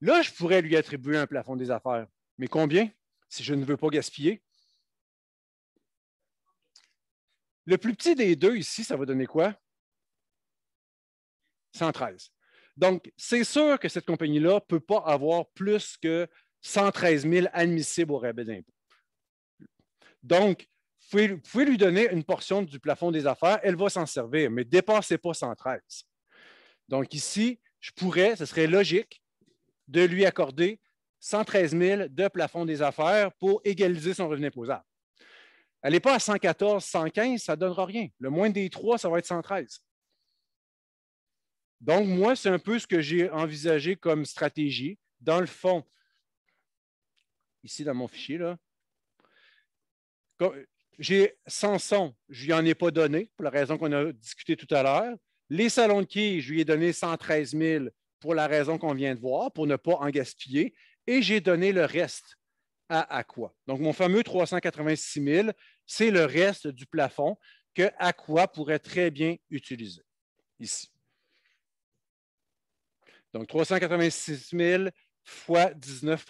Là, je pourrais lui attribuer un plafond des affaires. Mais combien si je ne veux pas gaspiller? Le plus petit des deux ici, ça va donner quoi? 113. Donc, c'est sûr que cette compagnie-là ne peut pas avoir plus que 113 000 admissibles au rabais d'impôt. Donc, vous pouvez, lui donner une portion du plafond des affaires, elle va s'en servir, mais dépassez pas 113. Donc, ici, je pourrais, ce serait logique de lui accorder 113 000 de plafond des affaires pour égaliser son revenu imposable. Elle n'est pas à 114, 115, ça ne donnera rien. Le moins des trois, ça va être 113. Donc, moi, c'est un peu ce que j'ai envisagé comme stratégie. Dans le fond, ici dans mon fichier, là, j'ai sons, je lui en ai pas donné, pour la raison qu'on a discuté tout à l'heure. Les salons de quilles, je lui ai donné 113 000 pour la raison qu'on vient de voir, pour ne pas en gaspiller. Et j'ai donné le reste à Aqua. Donc, mon fameux 386 000, c'est le reste du plafond que Aqua pourrait très bien utiliser ici. Donc, 386 000 fois 19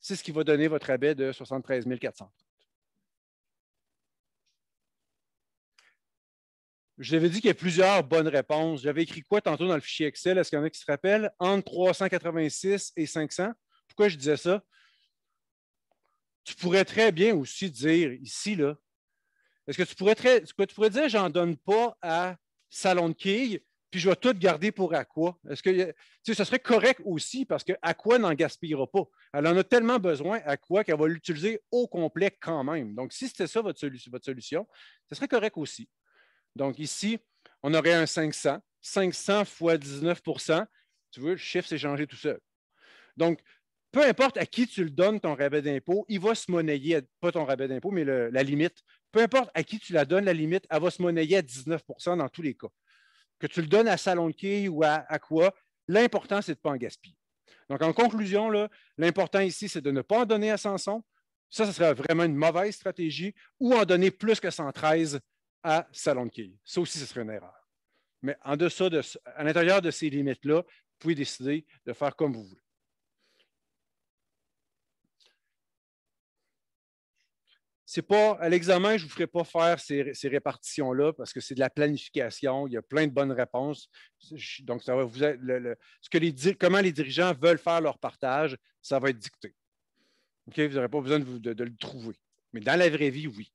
c'est ce qui va donner votre abaisse de 73 400. Je avais dit qu'il y a plusieurs bonnes réponses. J'avais écrit quoi tantôt dans le fichier Excel? Est-ce qu'il y en a qui se rappellent? Entre 386 et 500. Pourquoi je disais ça? tu pourrais très bien aussi dire ici, là, est-ce que tu pourrais, très, tu pourrais dire j'en donne pas à Salon de Quille, puis je vais tout garder pour Aqua? Est-ce que tu sais, ce serait correct aussi parce que quoi n'en gaspillera pas. Elle en a tellement besoin, Aqua, qu'elle va l'utiliser au complet quand même. Donc, si c'était ça votre, solution, ce serait correct aussi. Donc, ici, on aurait un 500. 500 fois 19 Tu veux, le chiffre s'est changé tout seul. Donc, peu importe à qui tu le donnes, ton rabais d'impôt, il va se monnayer, pas ton rabais d'impôt, mais la limite. Peu importe à qui tu la donnes, la limite, elle va se monnayer à 19 dans tous les cas. Que tu le donnes à Salon de ou à, quoi, l'important, c'est de ne pas en gaspiller. Donc, en conclusion, l'important ici, c'est de ne pas en donner à Samson. Ça, ce serait vraiment une mauvaise stratégie, ou en donner plus que 113 à Salon de Quille. Ça aussi, ce serait une erreur. Mais en deçà à l'intérieur de ces limites-là, vous pouvez décider de faire comme vous voulez. c'est pas à l'examen, je ne vous ferai pas faire ces, répartitions-là parce que c'est de la planification. Il y a plein de bonnes réponses. Donc, ça va vous ce que les, comment les dirigeants veulent faire leur partage, ça va être dicté. OK? Vous n'aurez pas besoin de, le trouver. Mais dans la vraie vie, oui.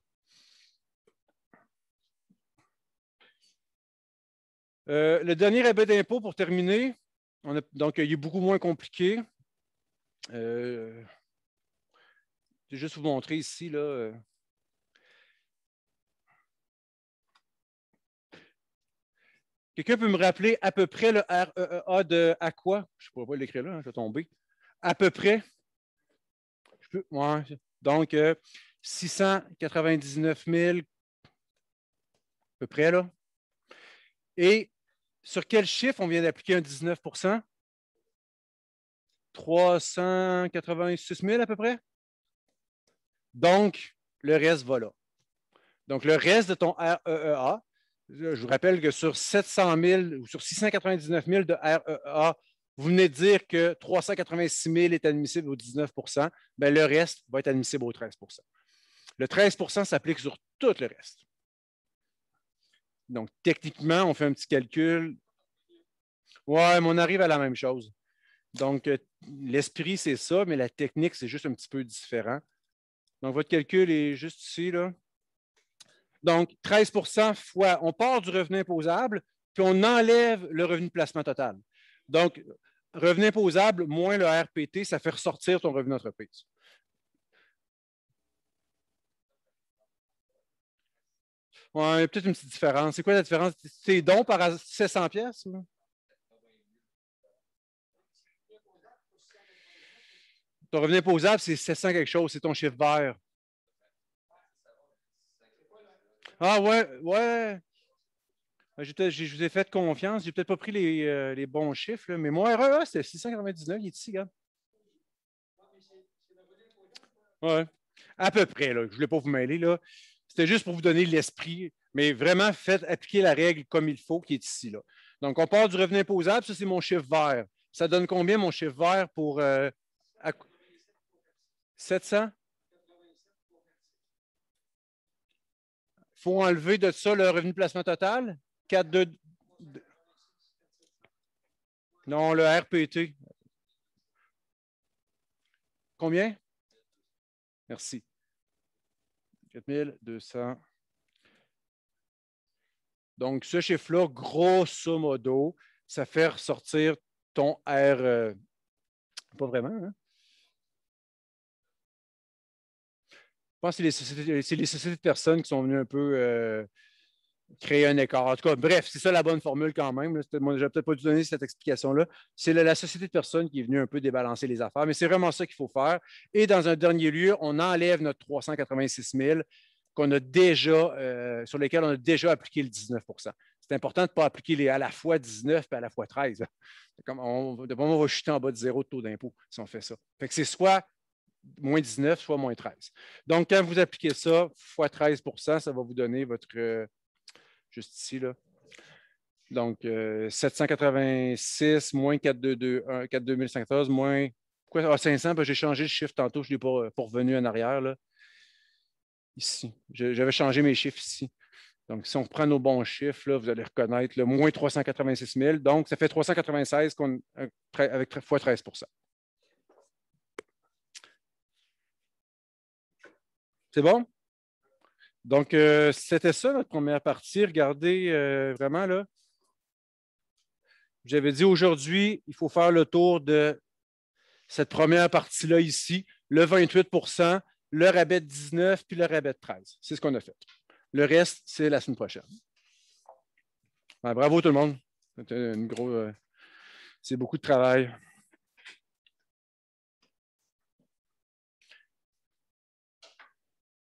Euh, le dernier rabais d'impôt pour terminer, donc il est beaucoup moins compliqué. Euh, je vais juste vous montrer ici. Là, euh, Quelqu'un peut me rappeler à peu près le REEA de à quoi? Je ne pourrais pas l'écrire là, hein, je vais tomber. À peu près. donc, 699 euh, 000, à peu près là. Et sur quel chiffre on vient d'appliquer un 19 386 000 à peu près? Donc, le reste va là. Donc, le reste de ton REEA, je vous rappelle que sur 700 000 ou sur 699 000 de REEA, vous venez de dire que 386 000 est admissible au 19 bien, le reste va être admissible au 13 Le 13 s'applique sur tout le reste. Donc, techniquement, on fait un petit calcul. Ouais, mais on arrive à la même chose. Donc, euh, l'esprit, c'est ça, mais la technique, c'est juste un petit peu différent. Donc, votre calcul est juste ici. Là. Donc, 13 fois, on part du revenu imposable, puis on enlève le revenu de placement total. Donc, revenu imposable moins le RPT, ça fait ressortir ton revenu d'entreprise. Ouais, peut-être une petite différence. C'est quoi la différence? C'est dons par 700 pièces? Ton revenu imposable, c'est 700 quelque chose, c'est ton chiffre vert. Ah ouais, ouais. Je, je vous ai fait confiance. J'ai peut-être pas pris les, euh, bons chiffres, mais mon erreur, ah, c'était 699. Il est ici, regarde. Ouais. À peu près, là. Je ne voulais pas vous mêler, là. C'était juste pour vous donner l'esprit, mais vraiment faites appliquer la règle comme il faut qui est ici, là. Donc, on part du revenu imposable. Ça, c'est mon chiffre vert. Ça donne combien, mon chiffre vert, pour... Euh, 700? Il faut enlever de ça le revenu de placement total. 4, 2, non, le RPT. Combien? Merci. 4200. Donc, ce chiffre-là, grosso modo, ça fait ressortir ton R. Euh, pas vraiment, hein? Je pense que euh, c'est les, sociétés de personnes qui sont venues un peu euh, créer un écart. En tout cas, bref, c'est ça la bonne formule quand même. Je n'aurais peut-être pas dû donner cette explication-là. C'est la, société de personnes qui est venue un peu débalancer les affaires, mais c'est vraiment ça qu'il faut faire. Et dans un dernier lieu, on enlève notre 386 000 qu'on a déjà, euh, sur lesquels on a déjà appliqué le 19 c'est important de ne pas appliquer les à la fois 19 et à la fois 13. Comme on, on va chuter en bas de zéro de taux d'impôt si on fait ça. Fait que c'est soit moins 19, soit moins 13. Donc, quand vous appliquez ça, fois 13 ça va vous donner votre, euh, juste ici, là, donc 786 euh, moins 4,2014, 4214, moins Pourquoi ah, 500, j'ai changé le chiffre tantôt, je ne l'ai euh, pas revenu en arrière, là. ici. J'avais changé mes chiffres ici. Donc, si on reprend nos bons chiffres, là, vous allez reconnaître le moins 386 000. Donc, ça fait 396 avec, avec fois 13 C'est bon? Donc, euh, c'était ça notre première partie. Regardez euh, vraiment là. J'avais dit aujourd'hui, il faut faire le tour de cette première partie-là ici, le 28 le rabais de 19 puis le rabais de 13. C'est ce qu'on a fait. Le reste, c'est la semaine prochaine. Ben, bravo tout le monde. C'est euh, beaucoup de travail.